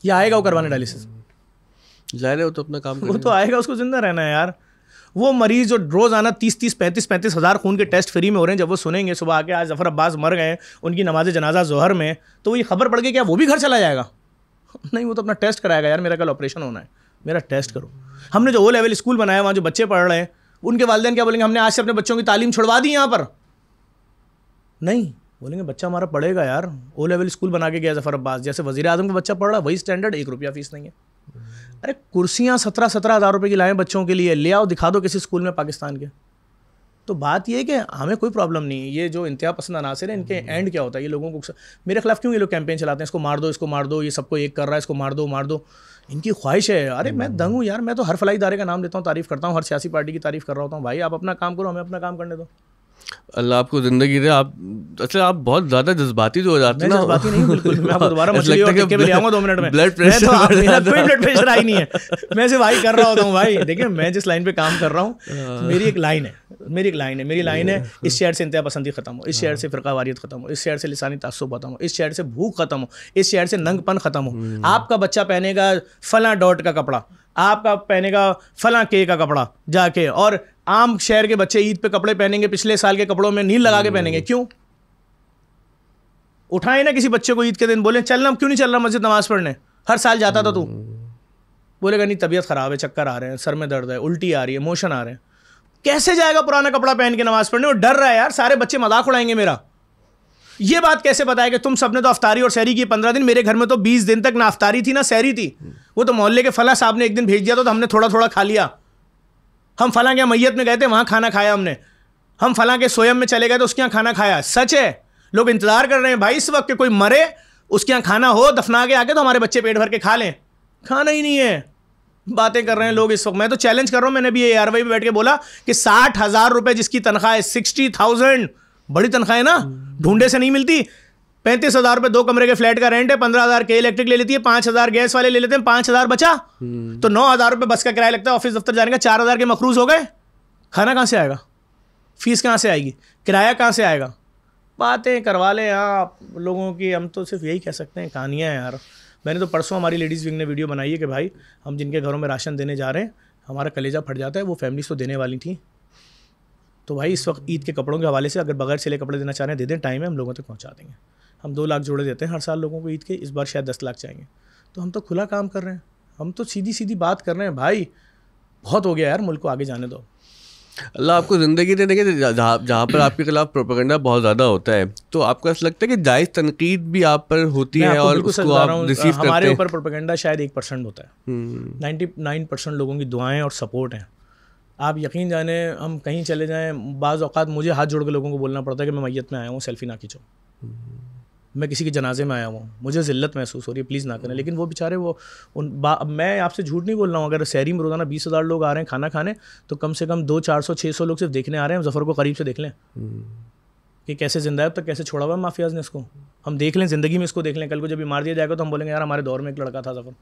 या आएगा वो करवाने डायलिसिस जाहिर है वो तो अपना काम वो तो आएगा उसको जिंदा रहना है यार वो मरीज जो रोज़ आना तीस तीस पैंतीस पैंतीस हज़ार खून के टेस्ट फ्री में हो रहे हैं जब वो सुनेंगे सुबह आके आज जफर अब्बास मर गए उनकी नमाज जनाजा जहर में तो वो ये खबर पड़ गई क्या वो भी घर चला जाएगा नहीं वो तो अपना टेस्ट कराएगा यार मेरा कल ऑपरेशन होना है मेरा टेस्ट करो हमने जो ओ लेवल स्कूल बनाया वहाँ जो बच्चे पढ़ रहे हैं उनके वालदेन क्या बोलेंगे हमने आज से अपने बच्चों की तालीम छुड़वा दी यहाँ पर नहीं बोलेंगे बच्चा हमारा पढ़ेगा यार ओ लेवल स्कूल बना के गया जफर अब्बास जैसे वजी अजम का बच्चा पढ़ रहा वही स्टैंडर्ड एक रुपया फीस नहीं है अरे कुर्सियाँ सत्रह सत्रह हज़ार रुपये की लाएँ बच्चों के लिए ले आओ दिखा दो किसी स्कूल में पाकिस्तान के तो बात यह कि हमें कोई प्रॉब्लम नहीं है ये जो इंतहा पसंद अनासर है इनके एंड क्या होता है ये लोगों को मेरे खिलाफ क्यों ये लोग कैंपेन चलाते हैं इसको मार दो इसको मार दो ये सबको एक कर रहा है इसको मार दो मार दो इनकी ख्वाहिश है अरे मैं हम्म। दंग हूँ यार मैं तो हर फलाई दारे का नाम लेता हूँ तारीफ़ करता हूँ हर सियासी पार्टी की तारीफ़ कर रहा होता हूँ भाई आप अपना काम करो हमें अपना काम करने दो अल्लाह आपको ज़िंदगी दे आप अच्छा आप बहुत ज़्यादा जज्बाती जो हो जाते हैं नहीं मैं आपको दोबारा तो- सिर्फ आई कर रहा होता हूँ भाई देखिए मैं जिस लाइन पे काम कर रहा हूँ हाँ। मेरी एक लाइन है मेरी एक लाइन है मेरी लाइन है इस शहर से इंतहा पसंदी खत्म हो इस शहर से फिरका वारियत खत्म हो इस शहर से लिसानी तसब खत्म हो इस शहर से भूख खत्म हो इस शहर से नंगपन खत्म हो हम्म। आपका बच्चा पहनेगा फला डॉट का कपड़ा आपका पहनेगा फला के का कपड़ा जाके और आम शहर के बच्चे ईद पे कपड़े पहनेंगे पिछले साल के कपड़ों में नील लगा के पहनेंगे हम्म। क्यों उठाए ना किसी बच्चे को ईद के दिन बोले चलना क्यों नहीं चल रहा मस्जिद नमाज पढ़ने हर साल जाता था तू हम्म। बोलेगा नहीं तबीयत ख़राब है चक्कर आ रहे हैं सर में दर्द है उल्टी आ रही है मोशन आ रहे हैं कैसे जाएगा पुराना कपड़ा पहन के नमाज पढ़ने और डर रहा है यार सारे बच्चे मजाक उड़ाएंगे मेरा ये बात कैसे कि तुम सबने तो अफ्तारी और सहरी की पंद्रह दिन मेरे घर में तो बीस दिन तक ना अफ्तारी थी ना सहरी थी वो तो मोहल्ले के फला साहब ने एक दिन भेज दिया तो, तो हमने थोड़ा थोड़ा खा लिया हम फला के मैयत में गए थे वहाँ खाना खाया हमने हम फला के सोयम में चले गए तो उसके यहाँ खाना खाया सच है लोग इंतजार कर रहे हैं भाई इस वक्त के कोई मरे उसके यहाँ खाना हो दफना के आके तो हमारे बच्चे पेट भर के खा लें खाना ही नहीं है बातें कर रहे हैं लोग इस वक्त मैं तो चैलेंज कर रहा हूँ मैंने भी ए आर वाई बैठ के बोला कि साठ हज़ार रुपये जिसकी तनख्वाह है सिक्सटी थाउजेंड बड़ी है ना हम्म। ढूंढे से नहीं मिलती पैंतीस हजार रुपये दो कमरे के फ्लैट का रेंट है पंद्रह हजार के इलेक्ट्रिक ले लेती है पांच हजार गैस वाले ले लेते हैं पांच हजार बचा हम्म। तो नौ हजार रुपये बस का किराया लगता है ऑफिस दफ्तर जाने का चार हजार के मखरूज हो गए खाना कहाँ से आएगा फीस कहाँ से आएगी किराया कहाँ से आएगा बातें करवा लें आप लोगों की हम तो सिर्फ यही कह सकते हैं कहानियाँ यार मैंने तो परसों हमारी लेडीज़ विंग ने वीडियो बनाई है कि भाई हम जिनके घरों में राशन देने जा रहे हैं हमारा कलेजा फट जाता है वो फैमिलीज तो देने वाली थी तो भाई इस वक्त ईद के कपड़ों के हवाले से अगर बगैर सिले कपड़े देना चाह रहे हैं दे दें टाइम है हम लोगों तक पहुँचा देंगे हम दो लाख जोड़े देते हैं हर साल लोगों को ईद के इस बार शायद दस लाख चाहिए तो हम तो खुला काम कर रहे हैं हम तो सीधी सीधी बात कर रहे हैं भाई बहुत हो गया यार मुल्क को आगे जाने दो अल्लाह आपको ज़िंदगी देने के जहाँ पर आपके खिलाफ प्रोपेगेंडा बहुत ज़्यादा होता है तो आपको ऐसा लगता है कि जायज़ तनकीद भी आप पर होती है और उसको आप रिसीव करते हैं हमारे ऊपर प्रोपेगेंडा शायद एक परसेंट होता है हम्म। नाइन्टी नाइन परसेंट लोगों की दुआएं और सपोर्ट हैं आप यकीन जाने हम कहीं चले जाएं बाज़ अवत मुझे हाथ जोड़ के लोगों को बोलना पड़ता है कि मैं मैयत में आया हूँ सेल्फ़ी ना खींचो हम्म। मैं किसी के जनाजे में आया हूँ मुझे ज़िल्लत महसूस हो रही है प्लीज़ ना करें लेकिन वो बेचारे वो उन बा मैं आपसे झूठ नहीं बोल रहा हूँ अगर शहरी में रोज़ाना बीस हज़ार लोग आ रहे हैं खाना खाने तो कम से कम दो चार सौ छः सौ लोग सिर्फ देखने आ रहे हैं ज़फ़र को करीब से देख लें हम्म। कि कैसे ज़िंदा है तो कैसे छोड़ा हुआ है माफियाज़ ने इसको हम देख लें ज़िंदगी में इसको देख लें कल को जब भी मार दिया जाएगा तो हम बोलेंगे यार हमारे दौर में एक लड़का था ज़फ़र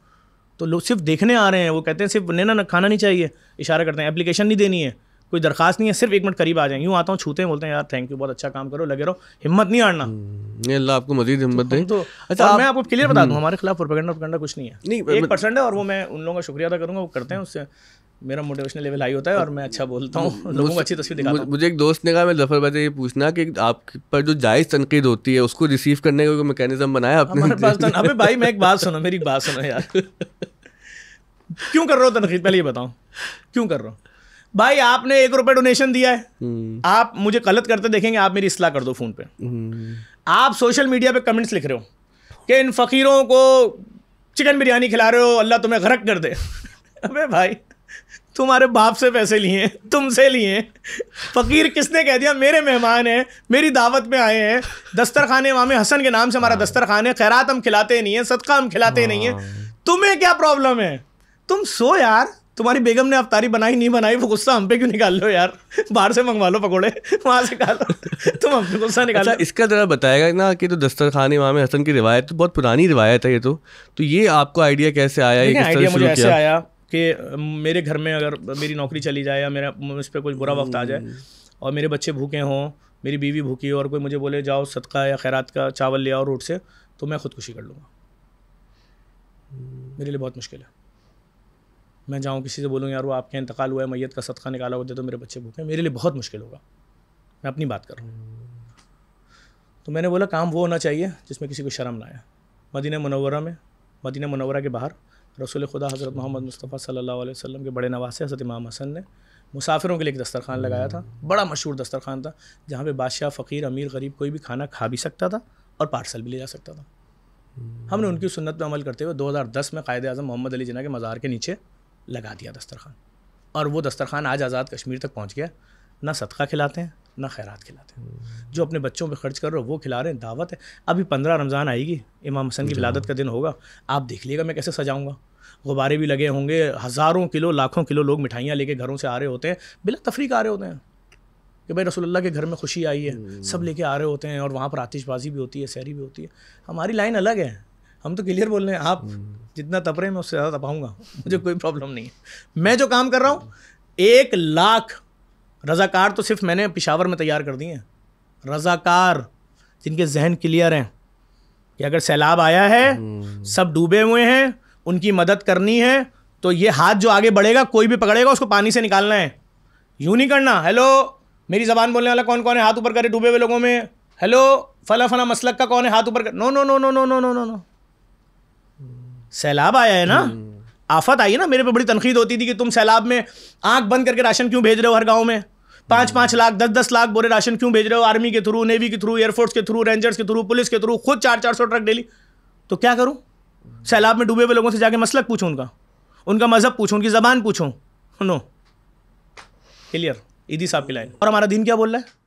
तो लोग सिर्फ देखने आ रहे हैं वो कहते हैं सिर्फ नहीं ना खाना नहीं चाहिए इशारा करते हैं एप्लीकेशन नहीं देनी है कोई दरखास्त नहीं है सिर्फ एक मिनट करीब आ जाए यूँ आता हूँ छूते हैं बोलते हैं यार थैंक यू बहुत अच्छा काम करो लगे रहो हिम्मत नहीं हारना हम्म, अल्लाह आपको मजीद हिम्मत तो दे तो अच्छा आप, मैं आपको क्लियर बता दूँ हम्म। हमारे खिलाफ प्रोपेगेंडा प्रोपेगेंडा कुछ नहीं है नहीं एक परसेंट है और वो मैं उन लोगों का शुक्रिया अदा करूँगा वो करते हैं उससे मेरा मोटिवेशनल लेवल हाई होता है और मैं अच्छा बोलता हूँ लोगों को अच्छी तस्वीर दिखाता मुझे एक दोस्त ने कहा मैं जफर भाई ये पूछना कि आप पर जो जायज़ तनकीद होती है उसको रिसीव करने का कोई मैकेनिज्म बनाया आपने तो- अबे भाई मैं एक बात सुनो मेरी बात सुनो यार क्यों कर रहे हो तनखीद पहले ये बताओ क्यों कर रहा हो भाई आपने एक रुपये डोनेशन दिया है हम्म। आप मुझे गलत करते देखेंगे आप मेरी इसलाह कर दो फ़ोन पर हम्म। आप सोशल मीडिया पर कमेंट्स लिख रहे हो कि इन फ़कीरों को चिकन बिरयानी खिला रहे हो अल्लाह तुम्हें गरक कर दे अबे भाई तुम्हारे बाप से पैसे लिए तुमसे लिए फ़कीर किसने कह दिया मेरे मेहमान हैं मेरी दावत में आए हैं दस्तर खान हसन के नाम से हमारा हाँ। दस्तर खान है खैरात हम खिलाते नहीं हैं सदका हम खिलाते नहीं हैं हाँ। तुम्हें क्या प्रॉब्लम है तुम सो यार तुम्हारी बेगम ने अवतारी बनाई नहीं बनाई वो गुस्सा हम पे क्यों निकाल लो यार बाहर से मंगवा लो पकोड़े वहाँ से खा लो तुम हम पे गुस्सा निकाल अच्छा, इसका ज़रा बताएगा ना कि तो दस्तरखान इमाम हसन की रिवायत तो बहुत पुरानी रिवायत है ये तो तो ये आपको आइडिया कैसे आया ये आइडिया मुझे ऐसे आया कि मेरे घर में अगर मेरी नौकरी चली जाए या मेरा इस पर कुछ बुरा वक्त आ जाए हम्म। और मेरे बच्चे भूखे हों मेरी बीवी भूखी हो और कोई मुझे बोले जाओ सदका या खैरात का चावल ले आओ रोड से तो मैं खुदकुशी कर लूँगा मेरे लिए बहुत मुश्किल है मैं जाऊँ किसी से बोलूँ यार वो आपके इंतकाल हुआ है मैयत का सदका निकाला हुआ दे तो मेरे बच्चे भूखे मेरे लिए बहुत मुश्किल होगा मैं अपनी बात कर रहा हूँ तो मैंने बोला काम वो होना चाहिए जिसमें किसी को शर्म ना आए मदीन मनोवरा में मदीन मनवरा के बाहर रसूल खुदा हज़रत मोहम्मद मुस्तफ़ा सल्ला वसम के बड़े नवासे हज़रत इमाम हसन ने मुसाफिरों के लिए एक दस्तरखान लगाया था बड़ा मशहूर दस्तरखान था जहाँ पे बादशाह फ़कीर अमीर गरीब कोई भी खाना खा भी सकता था और पार्सल भी ले जा सकता था हमने उनकी सुन्नत पर अमल करते हुए 2010 में कायद अजम मोहम्मद अली जना के मज़ार के नीचे लगा दिया दस्तरखान और वो दस्तरखान आज आज़ाद कश्मीर तक पहुँच गया ना सदका खिलाते हैं ना खैरात खिलाते हैं हम्म। जो अपने बच्चों पे खर्च कर रहे हो वो खिला रहे हैं दावत है अभी पंद्रह रमज़ान आएगी इमाम हसन की विलादत का हाँ। दिन होगा आप देख लीजिएगा मैं कैसे सजाऊंगा गुब्बारे भी लगे होंगे हज़ारों किलो लाखों किलो लोग मिठाइयाँ लेके घरों से आ रहे होते हैं बिला तफरीक आ रहे होते हैं कि भाई रसोल्ला के घर में खुशी आई है सब हम्म। लेके आ रहे होते हैं और वहाँ पर आतिशबाजी भी होती है सैरी भी होती है हमारी लाइन अलग है हम तो क्लियर बोल रहे हैं आप हम्म। जितना तप रहे हैं मैं उससे ज़्यादा तपाऊँगा मुझे कोई प्रॉब्लम नहीं है मैं जो काम कर रहा हूँ एक लाख रज़ाकार तो सिर्फ मैंने पिशावर में तैयार कर दिए हैं रज़ाकार जिनके जहन क्लियर हैं कि अगर सैलाब आया है हम्म। सब डूबे हुए हैं उनकी मदद करनी है तो ये हाथ जो आगे बढ़ेगा कोई भी पकड़ेगा उसको पानी से निकालना है यूँ नहीं करना हेलो मेरी जबान बोलने वाला कौन कौन है हाथ ऊपर करे डूबे हुए लोगों में हेलो फला फला मसलक का कौन है हाथ ऊपर कर no no no no no no no no no सैलाब आया है ना हम्म। आफत आई है ना मेरे पे बड़ी तनखीद होती थी कि तुम सैलाब में आंख बंद करके राशन क्यों भेज रहे हो हर गांव में पाँच पाँच लाख दस दस लाख बोरे राशन क्यों भेज रहे हो आर्मी के थ्रू नेवी के थ्रू एयरफोर्स के थ्रू रेंजर्स के थ्रू पुलिस के थ्रू खुद चार चार सौ ट्रक डेली तो क्या करूँ सैलाब में डूबे हुए लोगों से जाके मसलक पूछूँ उनका उनका मज़हब पूछूँ उनकी ज़बान पूछूँ नो क्लियर ईदी साहब की लाइन और हमारा दिन क्या बोल रहा है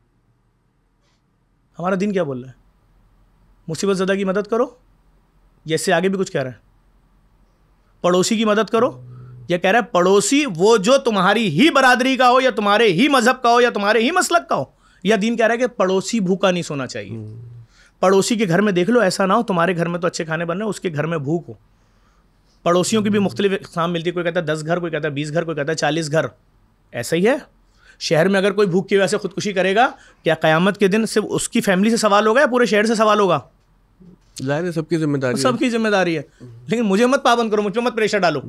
हमारा दिन क्या बोल रहा है मुसीबत ज़दा की मदद करो ये इससे आगे भी कुछ कह रहा है पड़ोसी की मदद करो या कह रहा है पड़ोसी वो जो तुम्हारी ही बरादरी का हो या तुम्हारे ही मजहब का हो या तुम्हारे ही मसलक का हो या दीन कह रहा है कि पड़ोसी भूखा नहीं सोना चाहिए पड़ोसी के घर में देख लो ऐसा ना हो तुम्हारे घर में तो अच्छे खाने बन रहे उसके घर में भूख हो पड़ोसियों की भी मुख्तलिफ इकसाम मिलती है कोई कहता है दस घर कोई कहता है बीस घर कोई कहता है चालीस घर ऐसा ही है शहर में अगर कोई भूख की वजह से खुदकुशी करेगा क्या क़यामत के दिन सिर्फ उसकी फैमिली से सवाल होगा या पूरे शहर से सवाल होगा जाहिर है सबकी जिम्मेदारी सबकी जिम्मेदारी है लेकिन मुझे मत पाबंद करो मुझ पर मत प्रेशर डालो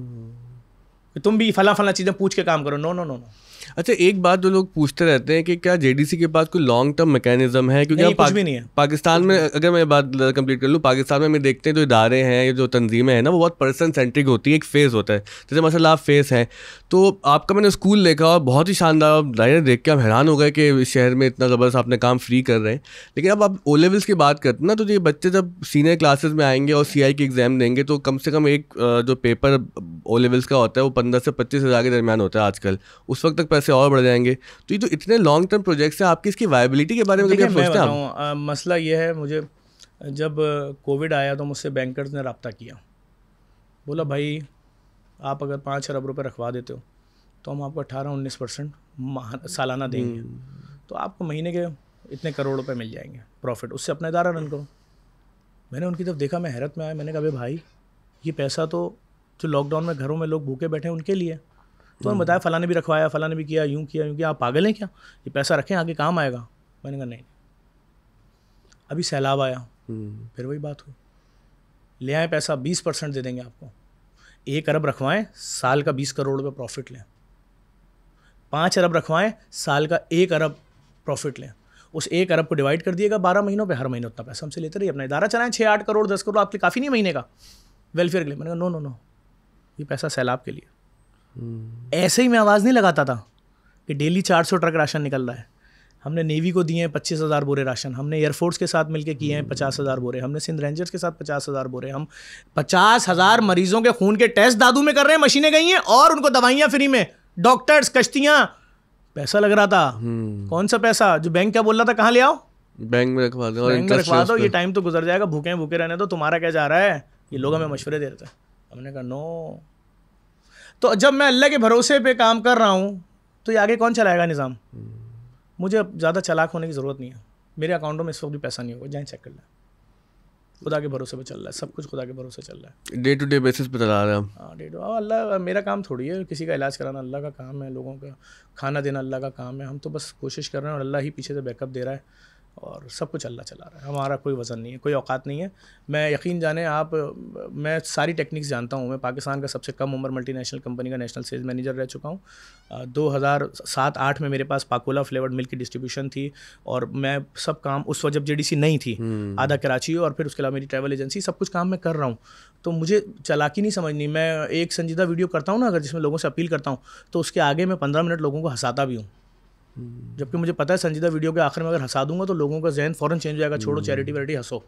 तुम भी फला फला चीज़ें पूछ के काम करो नो नो नो नो अच्छा एक बात जो लोग पूछते रहते हैं कि क्या जेडीसी के पास कोई लॉन्ग टर्म मैकेनिज्म है क्योंकि नहीं, पाक, भी नहीं है पाकिस्तान में अगर मैं बात कंप्लीट कर लूँ पाकिस्तान में देखते हैं जो इदारे हैं जो तंजीमें हैं ना वो बहुत पर्सन सेंट्रिक होती है एक फेज़ होता है जैसे मसल आप फेस हैं तो आपका मैंने स्कूल देखा और बहुत ही शानदार दायरे देख के आप हैरान हो गए कि इस शहर में इतना ज़बरदस्त आपने काम फ्री कर रहे हैं लेकिन अब आप ओ लेवल्स की बात करते ना तो ये बच्चे जब सीनियर क्लासेस में आएंगे और सी के एग्ज़ाम देंगे तो कम से कम एक जो पेपर ओ लेवल्स का होता है वो पंद्रह से पच्चीस हज़ार के दरमियान होता है आजकल उस वक्त तक पैसे और बढ़ जाएंगे तो ये जो इतने लॉन्ग टर्म प्रोजेक्ट्स हैं आपकी इसकी वायबिलिटी के बारे में क्या सोचते हैं मसला ये है मुझे जब कोविड आया तो मुझसे बैंकर्स ने रबता किया बोला भाई आप अगर पाँच अरब रुपये रखवा देते हो तो हम आपको अठारह उन्नीस परसेंट सालाना देंगे हम्म। तो आपको महीने के इतने करोड़ रुपये मिल जाएंगे प्रॉफिट उससे अपना इदारा रन करो मैंने उनकी तरफ देखा मैं हैरत में आया मैंने कहा भाई ये पैसा तो जो लॉकडाउन में घरों में लोग भूखे बैठे हैं उनके लिए तो उन्होंने हम्म। बताया फलाने ने भी रखवाया फलाने ने भी किया यूँ किया यूँ किया आप पागल हैं क्या ये पैसा रखें आगे काम आएगा मैंने कहा नहीं अभी सैलाब आया हम्म। फिर वही बात हुई ले आए पैसा बीस परसेंट दे देंगे आपको एक अरब रखवाएं साल का बीस करोड़ रुपये प्रॉफिट लें पाँच अरब रखवाएं साल का एक अरब प्रॉफिट लें उस एक अरब को डिवाइड कर दिएगा बारह महीनों पे हर महीने उतना पैसा हमसे लेते रहिए अपना इदारा चलाएं छः आठ करोड़ दस करोड़ आपके काफ़ी नहीं महीने का वेलफेयर के लिए मैंने कहा नो नो नो ये पैसा सैलाब के लिए हम्म। ऐसे ही मैं आवाज़ नहीं लगाता था कि डेली चार सौ ट्रक राशन निकल रहा है हमने नेवी को दिए हैं पच्चीस हज़ार बोरे राशन हमने एयरफोर्स के साथ मिलके किए हैं पचास हज़ार बोरे हमने सिंध रेंजर्स के साथ पचास हज़ार बोरे हम पचास हज़ार मरीजों के खून के टेस्ट दादू में कर रहे हैं मशीनें गई हैं और उनको दवाइयाँ फ्री में डॉक्टर्स कश्तियाँ पैसा लग रहा था हम्म। कौन सा पैसा जो बैंक क्या बोल रहा था कहाँ ले आओ बैंक में रखवा दो बैंक में रखवा दो ये टाइम तो गुजर जाएगा भूखे भूखे रहने दो तुम्हारा क्या जा रहा है ये लोग हमें मशवरे दे रहे हैं हमने कहा नो तो जब मैं अल्लाह के भरोसे पे काम कर रहा हूँ तो ये आगे कौन चलाएगा निज़ाम हम्म। मुझे अब ज़्यादा चलाक होने की ज़रूरत नहीं है मेरे अकाउंटों में इस वक्त भी पैसा नहीं होगा जाए चेक कर लें खुदा के भरोसे पर चल रहा है सब कुछ खुदा के भरोसे चल रहा है डे टू डे बेसिस पे चला रहे हैं हाँ डे टू हाँ, अल्लाह मेरा काम थोड़ी है किसी का इलाज कराना अल्लाह का काम है लोगों का खाना देना अल्लाह का काम है हम तो बस कोशिश कर रहे हैं और अल्लाह ही पीछे से बैकअप दे रहा है और सब कुछ अल्लाह चला रहा है हमारा कोई वज़न नहीं है कोई औकात नहीं है मैं यकीन जाने आप मैं सारी टेक्निक्स जानता हूँ मैं पाकिस्तान का सबसे कम उम्र मल्टीनेशनल कंपनी का नेशनल सेल्स मैनेजर रह चुका हूँ दो हज़ार सात आठ में मेरे पास पाकोला फ्लेवर्ड मिल्क की डिस्ट्रीब्यूशन थी और मैं सब काम उस वक्त जब जे नहीं थी हम्म। आधा कराची और फिर उसके अलावा मेरी ट्रैवल एजेंसी सब कुछ काम मैं कर रहा हूँ तो मुझे चलाकी नहीं समझनी मैं एक संजीदा वीडियो करता हूँ ना अगर जिसमें लोगों से अपील करता हूँ तो उसके आगे मैं पंद्रह मिनट लोगों को हंसाता भी हूँ जबकि मुझे पता है संजीदा वीडियो के आखिर में अगर हंसा दूंगा तो लोगों का जहन फ़ौरन चेंज हो जाएगा छोड़ो hmm. चैरिटी वैरिटी हंसो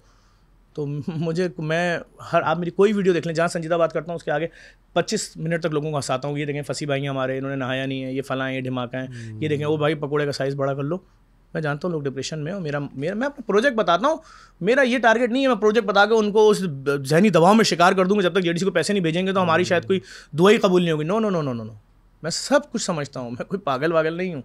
तो मुझे मैं हर आप मेरी कोई वीडियो देख लें जहाँ संजीदा बात करता हूँ उसके आगे 25 मिनट तक लोगों को हंसाता हूँ ये देखें फंसी भाई हमारे इन्होंने नहाया नहीं है ये फलाएँ ये ढिमाका है ये hmm. देखें वो भाई पकौड़े का साइज़ बड़ा कर लो मैं जानता हूँ लोग डिप्रेशन में हो मेरा मेरा मैं अपना प्रोजेक्ट बताता हूँ मेरा ये टारगेट नहीं है मैं प्रोजेक्ट बता के उनको उस जहनी दबाव में शिकार कर दूँगा जब तक जेडीसी को पैसे नहीं भेजेंगे तो हमारी hmm. शायद कोई दुआई कबूल नहीं होगी no no no no no no मैं सब कुछ समझता हूँ मैं कोई पागल वागल नहीं हूँ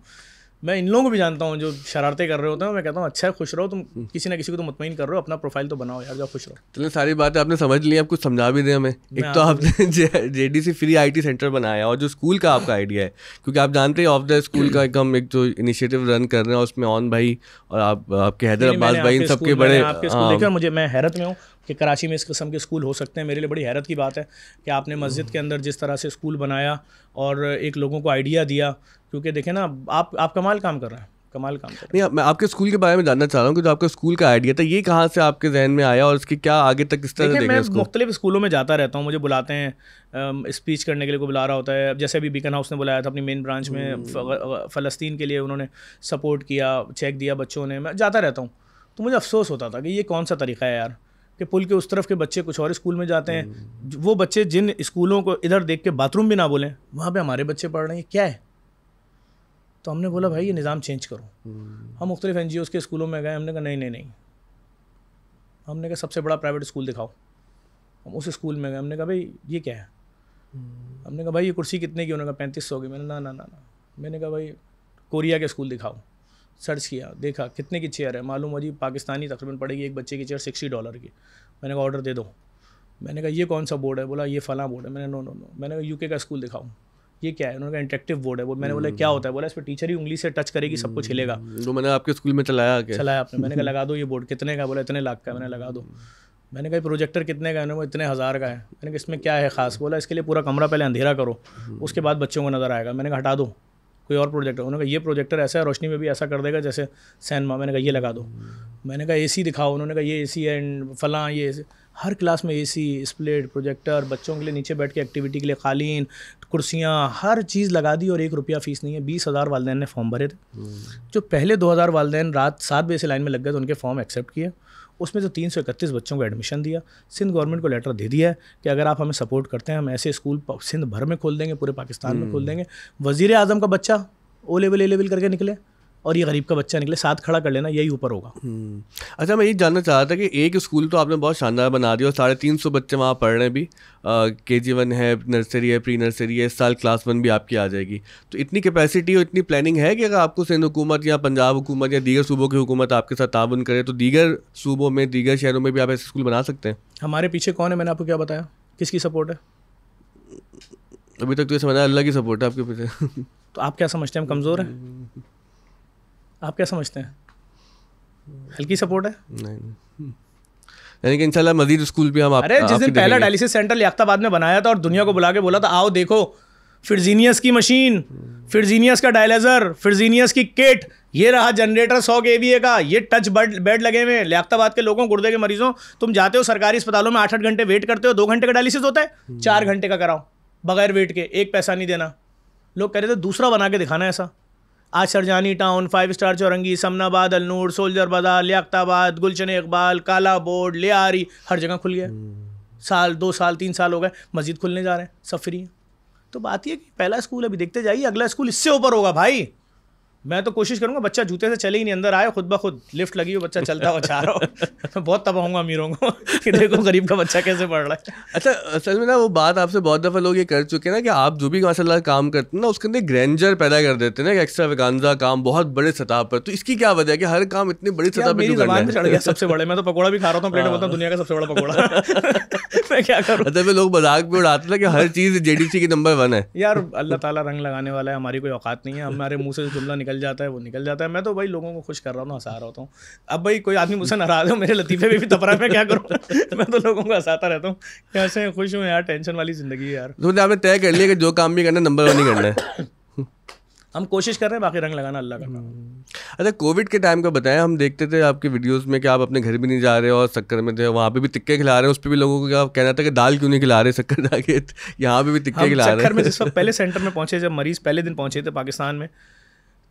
मैं इन लोगों को भी जानता हूँ जो शरारतें कर रहे होते हैं मैं कहता हूँ अच्छा है खुश रहो तुम किसी ना किसी को तो मुतमिन कर रहे हो अपना प्रोफाइल तो बनाओ यार जाओ खुश रहो चलो सारी बातें आपने समझ ली आप कुछ समझा भी दें हमें एक तो आपने J D C free I T centre बनाया और जो स्कूल का आपका आइडिया है क्योंकि आप जानते हैं ऑफ द स्कूल का एक हम एक जो इनिशिएटिव रन कर रहे हैं उसमें ऑन भाई और आप आपके हैदर अब्बास भाई इन सबके बड़े हाँ। देखकर मुझे मैं हैरत में हूँ कि कराची में इस किस्म के स्कूल हो सकते हैं मेरे लिए बड़ी हैरत की बात है कि आपने मस्जिद के अंदर जिस तरह से स्कूल बनाया और एक लोगों को आइडिया दिया क्योंकि देखें ना आप आप कमाल काम कर रहे हैं कमाल काम कर नहीं मैं आपके स्कूल के बारे में जानना चाह रहा हूँ कि जो आपका स्कूल का आइडिया था ये कहाँ से आपके जहन में आया और इसके क्या आगे तक किस तरह मैं मुख्तलिफ स्कूलों में जाता रहता हूँ मुझे बुलाते हैं स्पीच करने के लिए को बुला रहा होता है जैसे अभी बीकन हाउस ने बुलाया था अपनी मेन ब्रांच में हम्म। फ़लस्तीन के लिए उन्होंने सपोर्ट किया चेक दिया बच्चों ने मैं जाता रहता हूँ तो मुझे अफसोस होता था कि ये कौन सा तरीका है यार कि पुल के उस तरफ के बच्चे कुछ और स्कूल में जाते हैं हम्म। वो बच्चे जिन स्कूलों को इधर देख के बाथरूम भी ना बोलें वहाँ पे हमारे बच्चे पढ़ रहे हैं क्या है तो हमने बोला भाई ये निज़ाम चेंज करो हम्म। हम मुख्तलिफ एन के स्कूलों में गए हमने कहा नहीं नहीं नहीं हमने कहा सबसे बड़ा प्राइवेट स्कूल दिखाओ हम उस स्कूल में गए हमने कहा भाई ये क्या है हम्म। हमने कहा भाई ये कुर्सी कितने की उन्होंने कहा पैंतीस सौ की मैंने ना ना ना ना मैंने कहा भाई कोरिया के स्कूल दिखाओ सर्च किया देखा कितने की चेयर है मालूम है जी पाकिस्तानी तकरीबन पड़ेगी एक बच्चे की चेयर सिक्सटी डॉलर की मैंने कहा ऑर्डर दे दो मैंने कहा ये कौन सा बोर्ड है बोला ये फ़लाँ बोर्ड है मैंने नो नो नो मैंने कहा यूके का स्कूल दिखाऊँ ये क्या है उन्होंने कहा इंटरेक्टिव बोर्ड है वो मैंने बोला क्या होता है बोला इस पर टीचर ही उंगली से टच करेगी सबको छिलेगा हिलेगा hmm, तो मैंने आपके स्कूल में चलाया क्या चलाया आपने मैंने कहा लगा दो ये बोर्ड कितने का बोला इतने लाख का मैंने लगा दो मैंने कहा प्रोजेक्टर कितने का है वो इतने हज़ार का है मैंने कहा इसमें क्या है ख़ास बोला इसके लिए पूरा कमरा पहले अंधेरा करो hmm. उसके बाद बच्चों को नज़र आएगा मैंने कहा हटा दो कोई और प्रोजेक्टर उन्होंने कहा ये प्रोजेक्टर ऐसा है रोशनी में भी ऐसा कर देगा जैसे सैनमा मैंने कहा ये लगा दो hmm. मैंने कहा एसी दिखाओ उन्होंने कहा ये एसी है एंड फलां ये हर क्लास में एसी स्प्लेट प्रोजेक्टर बच्चों के लिए नीचे बैठ के एक्टिविटी के लिए कालीन कुर्सियाँ हर चीज़ लगा दी और एक रुपया फ़ीस नहीं है बीस हज़ार वालदेन ने फॉर्म भरे थे हम्म। जो पहले दो हज़ार वालदेन रात सात बजे से लाइन में लग गए तो उनके फॉर्म एक्सेप्ट किए उसमें से तीन सौ इकतीस बच्चों को एडमिशन दिया सिंध गवर्नमेंट को लेटर दे दिया है कि अगर आप हमें सपोर्ट करते हैं हम ऐसे स्कूल सिंध भर में खोल देंगे पूरे पाकिस्तान में खोल हम्म। देंगे वजीर अज़म का बच्चा ओ लेवल ए लेवल करके निकले और ये गरीब का बच्चा निकले साथ खड़ा कर लेना यही ऊपर होगा हम्म। अच्छा मैं ये जानना चाह रहा था कि एक स्कूल तो आपने बहुत शानदार बना दिया और साढ़े तीन सौ बच्चे वहाँ पढ़ रहे हैं भी के जी वन है नर्सरी है प्री नर्सरी है इस साल क्लास वन भी आपकी आ जाएगी तो इतनी कैपेसिटी और इतनी प्लानिंग है कि अगर आपको सिंध हुकूमत या पंजाब हुकूमत या दीगर सूबों की हुकूमत आपके साथ ताउन करे तो दीगर सूबों में दीगर शहरों में भी आप ऐसे स्कूल बना सकते हैं हमारे पीछे कौन है मैंने आपको क्या बताया किसकी सपोर्ट है अभी तक तो ये समझा अल्लाह की सपोर्ट है आपके पीछे तो आप क्या समझते हैं हम कमज़ोर हैं आप क्या समझते हैं हल्की सपोर्ट है नहीं यानी कि इंशाल्लाह मजीद स्कूल भी हम आप, अरे जिस दिन पहला डायलिसिस सेंटर लियाबाद में बनाया था और दुनिया को बुला के बोला था आओ देखो फिरजीनियस की मशीन फिरजीनियस का डायलाइजर फिरजीनियस की किट ये रहा जनरेटर सौ के वी का ये टच बेड बेड लगे हुए लियाबाद के लोगों गुर्दे के मरीजों तुम जाते हो सरकारी अस्पतालों में आठ आठ घंटे वेट करते हो दो घंटे का डायलिसिस होता है चार घंटे का कराओ बगैर वेट के एक पैसा नहीं देना लोग कह रहे थे दूसरा बना के दिखाना ऐसा आज town five star Chowrangi Samanabad Alnoor soldier Bazaar Liaquatabad गुलशन इकबाल काला बोर्ड लियारी हर जगह खुल गया हम्म। साल दो साल तीन साल हो गए मस्जिद खुलने जा रहे हैं सब फ्री हैं तो बात यह कि पहला स्कूल अभी देखते जाइए अगला स्कूल इससे ऊपर होगा भाई मैं तो कोशिश करूंगा बच्चा जूते से चले ही नहीं अंदर आए खुद ब खुद लिफ्ट लगी हो बच्चा चलता हुआ चाह रहा हूँ बहुत तबाहूंगा अमीरों को कि देखो गरीब का बच्चा कैसे पढ़ रहा है अच्छा असल में ना वो बात आपसे बहुत दफ़ा लोग ये कर चुके हैं ना कि आप जो भी माशा काम करते हैं ना उसके अंदर ग्रैंजर पैदा कर देते हैं ना एक्स्ट्रा वेगानजा काम बहुत बड़े सतह पर तो इसकी क्या वजह है कि हर काम इतनी बड़ी सतह पर चढ़ गया सबसे बड़े मैं तो पकौड़ा भी खा रहा हूँ प्लेट बोलता हूँ हाँ। दुनिया का सबसे बड़ा पकौड़ा मैं क्या करूँ असल अच्छा, में लोग मजाक भी उड़ाते ना कि हर चीज़ जे की नंबर वन है यार अल्लाह ताला रंग लगाने वाला है हमारी कोई औकात नहीं है हमारे मुँह से जुमला निकल निकल जाता है वो निकल जाता है मैं तो भाई लोगों को खुश कर रहा हूँ हंसा रहा होता हूँ अब भाई कोई आदमी मुझसे नाराज हो मेरे लतीफे में भी तपरा तो मैं क्या करूँ मैं तो लोगों को हंसाता रहता हूँ कैसे खुश हूँ यार टेंशन वाली ज़िंदगी है यार तो आपने तय कर लिया कि जो काम भी करना नंबर वन ही करना है हम कोशिश कर रहे हैं बाकी रंग लगाना अल्लाह का हम्म। अच्छा कोविड के टाइम का बताएं हम देखते थे आपके वीडियोस में कि आप अपने घर भी नहीं जा रहे और शक्कर में थे वहाँ पे भी तिक्के खिला रहे हैं उस पर भी लोगों को क्या कहना था कि दाल क्यों नहीं खिला रहे शक्कर जाके यहाँ पे भी तिक्के खिला रहे हैं में जिस वक्त पहले सेंटर में पहुंचे जब मरीज पहले दिन पहुंचे थे पाकिस्तान में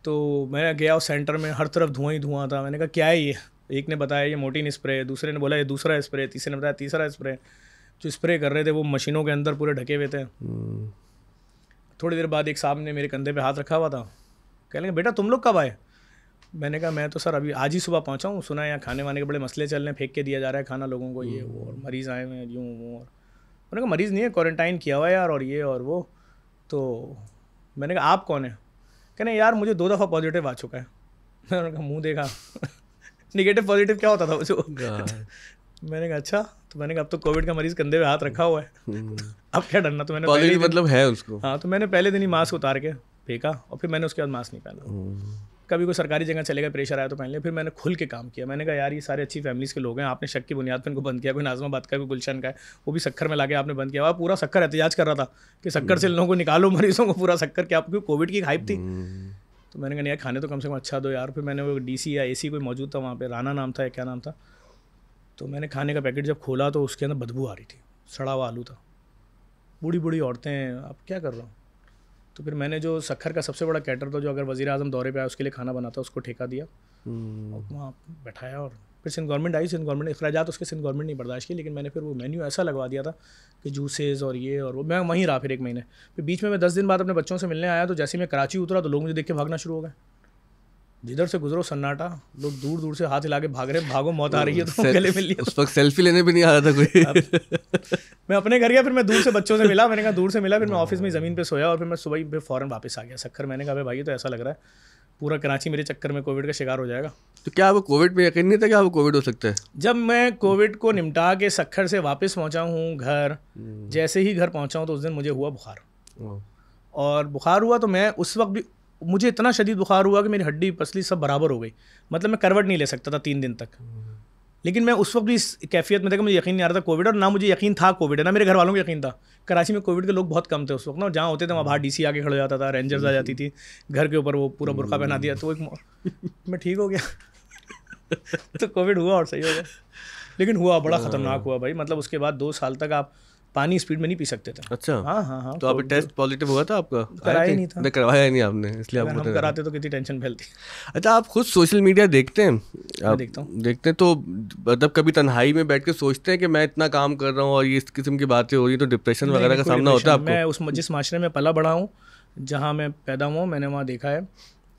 तो मैं गया उस सेंटर में हर तरफ धुआं ही धुआं था मैंने कहा क्या है ये एक ने बताया ये मोटीन स्प्रे है दूसरे ने बोला ये दूसरा स्प्रे तीसरे ने बताया तीसरा स्प्रे जो स्प्रे कर रहे थे वो मशीनों के अंदर पूरे ढके हुए थे हम्म। थोड़ी देर बाद एक साहब ने मेरे कंधे पे हाथ रखा हुआ था कह लेंगे बेटा तुम लोग कब आए मैंने कहा मैं तो सर अभी आज ही सुबह पहुँचा हूँ सुना यहाँ खाने वाने के बड़े मसले चल रहे हैं फेंक के दिया जा रहा है खाना लोगों को ये वो और मरीज़ आए हुए हैं यूँ वो और मैंने कहा मरीज़ नहीं है क्वारंटाइन किया हुआ है यार और ये और वो तो मैंने कहा आप कौन है रहे यार मुझे दो दफ़ा पॉजिटिव आ चुका है मैंने उनका मुँह देखा निगेटिव पॉजिटिव क्या होता था मुझे मैंने कहा अच्छा तो मैंने कहा अब तो कोविड का मरीज कंधे पे हाथ रखा हुआ है hmm. अब क्या डरना तो मैंने पॉजिटिव मतलब है उसको हाँ तो मैंने पहले दिन ही मास्क उतार के फेंका और फिर मैंने उसके बाद मास्क नहीं पहना कभी कोई सरकारी जगह चले गए प्रेशर आया तो पहले फिर मैंने खुल के काम किया मैंने कहा यार ये सारे अच्छी फैमिलीज़ के लोग हैं आपने शक की बुनियाद पर इनको बंद किया कोई नाजमाबाद का कोई गुलशन का है वो भी शक्कर में लाके आपने बंद किया वहाँ पूरा शक्कर एहतजाज कर रहा था कि शक्कर से लोगों को निकालो मरीजों को पूरा शक्कर क्या क्योंकि कोविड की हाइप थी हम्म। तो मैंने कहा यार खाने तो कम से कम अच्छा दो यार फिर मैंने वो डी या ए कोई मौजूद था वहाँ पर राना नाम था क्या नाम था तो मैंने खाने का पैकेट जब खोला तो उसके अंदर बदबू आ रही थी सड़ा हुआ आलू था बूढ़ी बूढ़ी औरतें आप क्या कर रहा हूँ तो फिर मैंने जो सखर का सबसे बड़ा कैटर था जो अगर वजी अजम दौरे पर आया उसके लिए खाना बना था उसको ठेका दिया हम्म। और वहाँ बैठाया और फिर सिंध गवर्नमेंट आई सिंध गवर्नमेंट अखराज उसके सिंध गवर्नमेंट नहीं बर्दाश्त की लेकिन मैंने फिर वो मेन्यू ऐसा लगवा दिया था कि जूसेज़ और ये और वो मैं वहीं रहा फिर एक महीने फिर बीच में मैं दस दिन बाद अपने बच्चों से मिलने आया तो जैसे मैं कराची उतरा तो लोग मुझे देख के भागना शुरू हो गए जिधर से गुजरो सन्नाटा लोग दूर दूर से हाथ हिला के भाग रहे भागो मौत आ रही है तो गले मिल लिया उस वक्त सेल्फी लेने भी नहीं आ रहा था कोई मैं अपने घर गया फिर मैं दूर से बच्चों से मिला मैंने कहा दूर से मिला फिर मैं हाँ। ऑफिस में ज़मीन पे सोया और फिर मैं सुबह फिर फॉरन वापस आ गया सक्कर मैंने कहा भाई तो ऐसा लग रहा है पूरा कराची मेरे चक्कर में कोविड का शिकार हो जाएगा तो क्या आपको कोविड में यकीन नहीं था कि आपको हाँ कोविड हो सकता है जब मैं कोविड को निपटा के सक्खर से वापस पहुंचा हूँ घर हम्म। जैसे ही घर पहुंचा तो उस दिन मुझे हुआ बुखार और बुखार हुआ तो मैं उस वक्त भी मुझे इतना शदीद बुखार हुआ कि मेरी हड्डी पसली सब बराबर हो गई मतलब मैं करवट नहीं ले सकता था तीन दिन तक लेकिन मैं उस वक्त भी इस कैफियत में था कि मुझे यकीन नहीं आ रहा था कोविड और ना मुझे यकीन था कोविड ना मेरे घर वालों को यकीन था कराची में कोविड के लोग बहुत कम थे उस वक्त ना जहाँ होते थे वहाँ बाहर डीसी आके खड़ा जाता था रेंजर्स आ जाती थी घर के ऊपर वो पूरा बुरखा पहना दिया तो एक मैं ठीक हो गया तो कोविड हुआ और सही हो गया लेकिन हुआ बड़ा ख़तरनाक हुआ भाई मतलब उसके बाद दो साल तक आप पानी स्पीड में नहीं पी सकते थे अच्छा हाँ हाँ हाँ तो आप टेस्ट पॉजिटिव हुआ था आपका कराया नहीं था करवाया नहीं आपने इसलिए आप हम कराते तो कितनी टेंशन फैलती अच्छा आप खुद सोशल मीडिया देखते हैं आप देखता हूँ देखते हैं तो मतलब कभी तन्हाई में बैठ के सोचते हैं कि मैं इतना काम कर रहा हूँ और ये इस किस्म की बातें हो रही है तो डिप्रेशन वगैरह का सामना होता है मैं उस जिस माशरे में पला बढ़ा हूँ जहाँ मैं पैदा हुआ मैंने वहाँ देखा है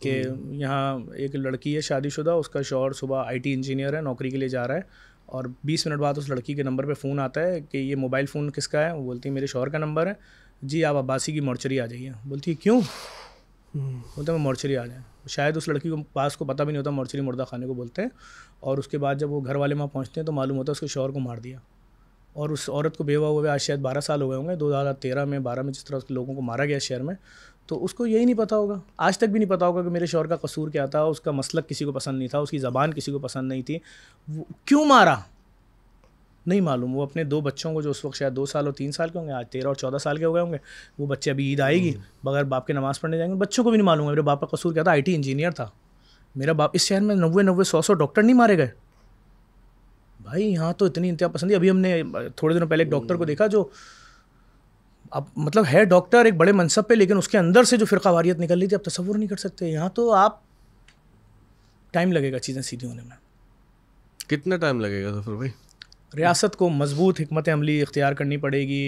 कि हम्म। यहाँ एक लड़की है शादीशुदा उसका शोहर सुबह आईटी इंजीनियर है नौकरी के लिए जा रहा है और 20 मिनट बाद उस लड़की के नंबर पे फ़ोन आता है कि ये मोबाइल फ़ोन किसका है वो बोलती है मेरे शोहर का नंबर है जी आप अब्बासी की मॉर्चरी आ जाइए बोलती है क्यों बोलते हैं मॉर्चरी आ जाए शायद उस लड़की को पास को पता भी नहीं होता मॉर्चरी मुर्दा खाने को बोलते हैं और उसके बाद जब वो घर वाले वहाँ पहुँचते हैं तो मालूम होता है उसके शोहर को मार दिया और उस औरत को बेवा हुए आज शायद बारह साल हो गए होंगे दो हज़ार तेरह में बारह में जिस तरह उसके लोगों को मारा गया शहर में तो उसको यही नहीं पता होगा आज तक भी नहीं पता होगा कि मेरे शोर का कसूर क्या था उसका मसलक किसी को पसंद नहीं था उसकी ज़बान किसी को पसंद नहीं थी क्यों मारा नहीं मालूम वो अपने दो बच्चों को जो उस वक्त शायद दो साल और तीन साल के होंगे आज तेरह और चौदह साल के हो गए होंगे वो बच्चे अभी ईद आएगी हम्म। बगैर बाप के नमाज़ पढ़ने जाएंगे बच्चों को भी नहीं मालूम है मेरे बाप का कसूर क्या था आई इंजीनियर था मेरा बाप इस शहर में नब्बे नब्बे सौ सौ डॉक्टर नहीं मारे गए भाई यहाँ तो इतनी इंतहा पसंद है अभी हमने थोड़े दिनों पहले एक डॉक्टर को हम्म। देखा जो अब मतलब है डॉक्टर एक बड़े मनसब पे लेकिन उसके अंदर से जो फिर वारियत निकल रही थी आप तस्वुर नहीं कर सकते यहाँ तो आप टाइम लगेगा चीज़ें सीधी होने में कितना टाइम लगेगा सफर भाई रियासत को मजबूत हमत अमली इख्तियार करनी पड़ेगी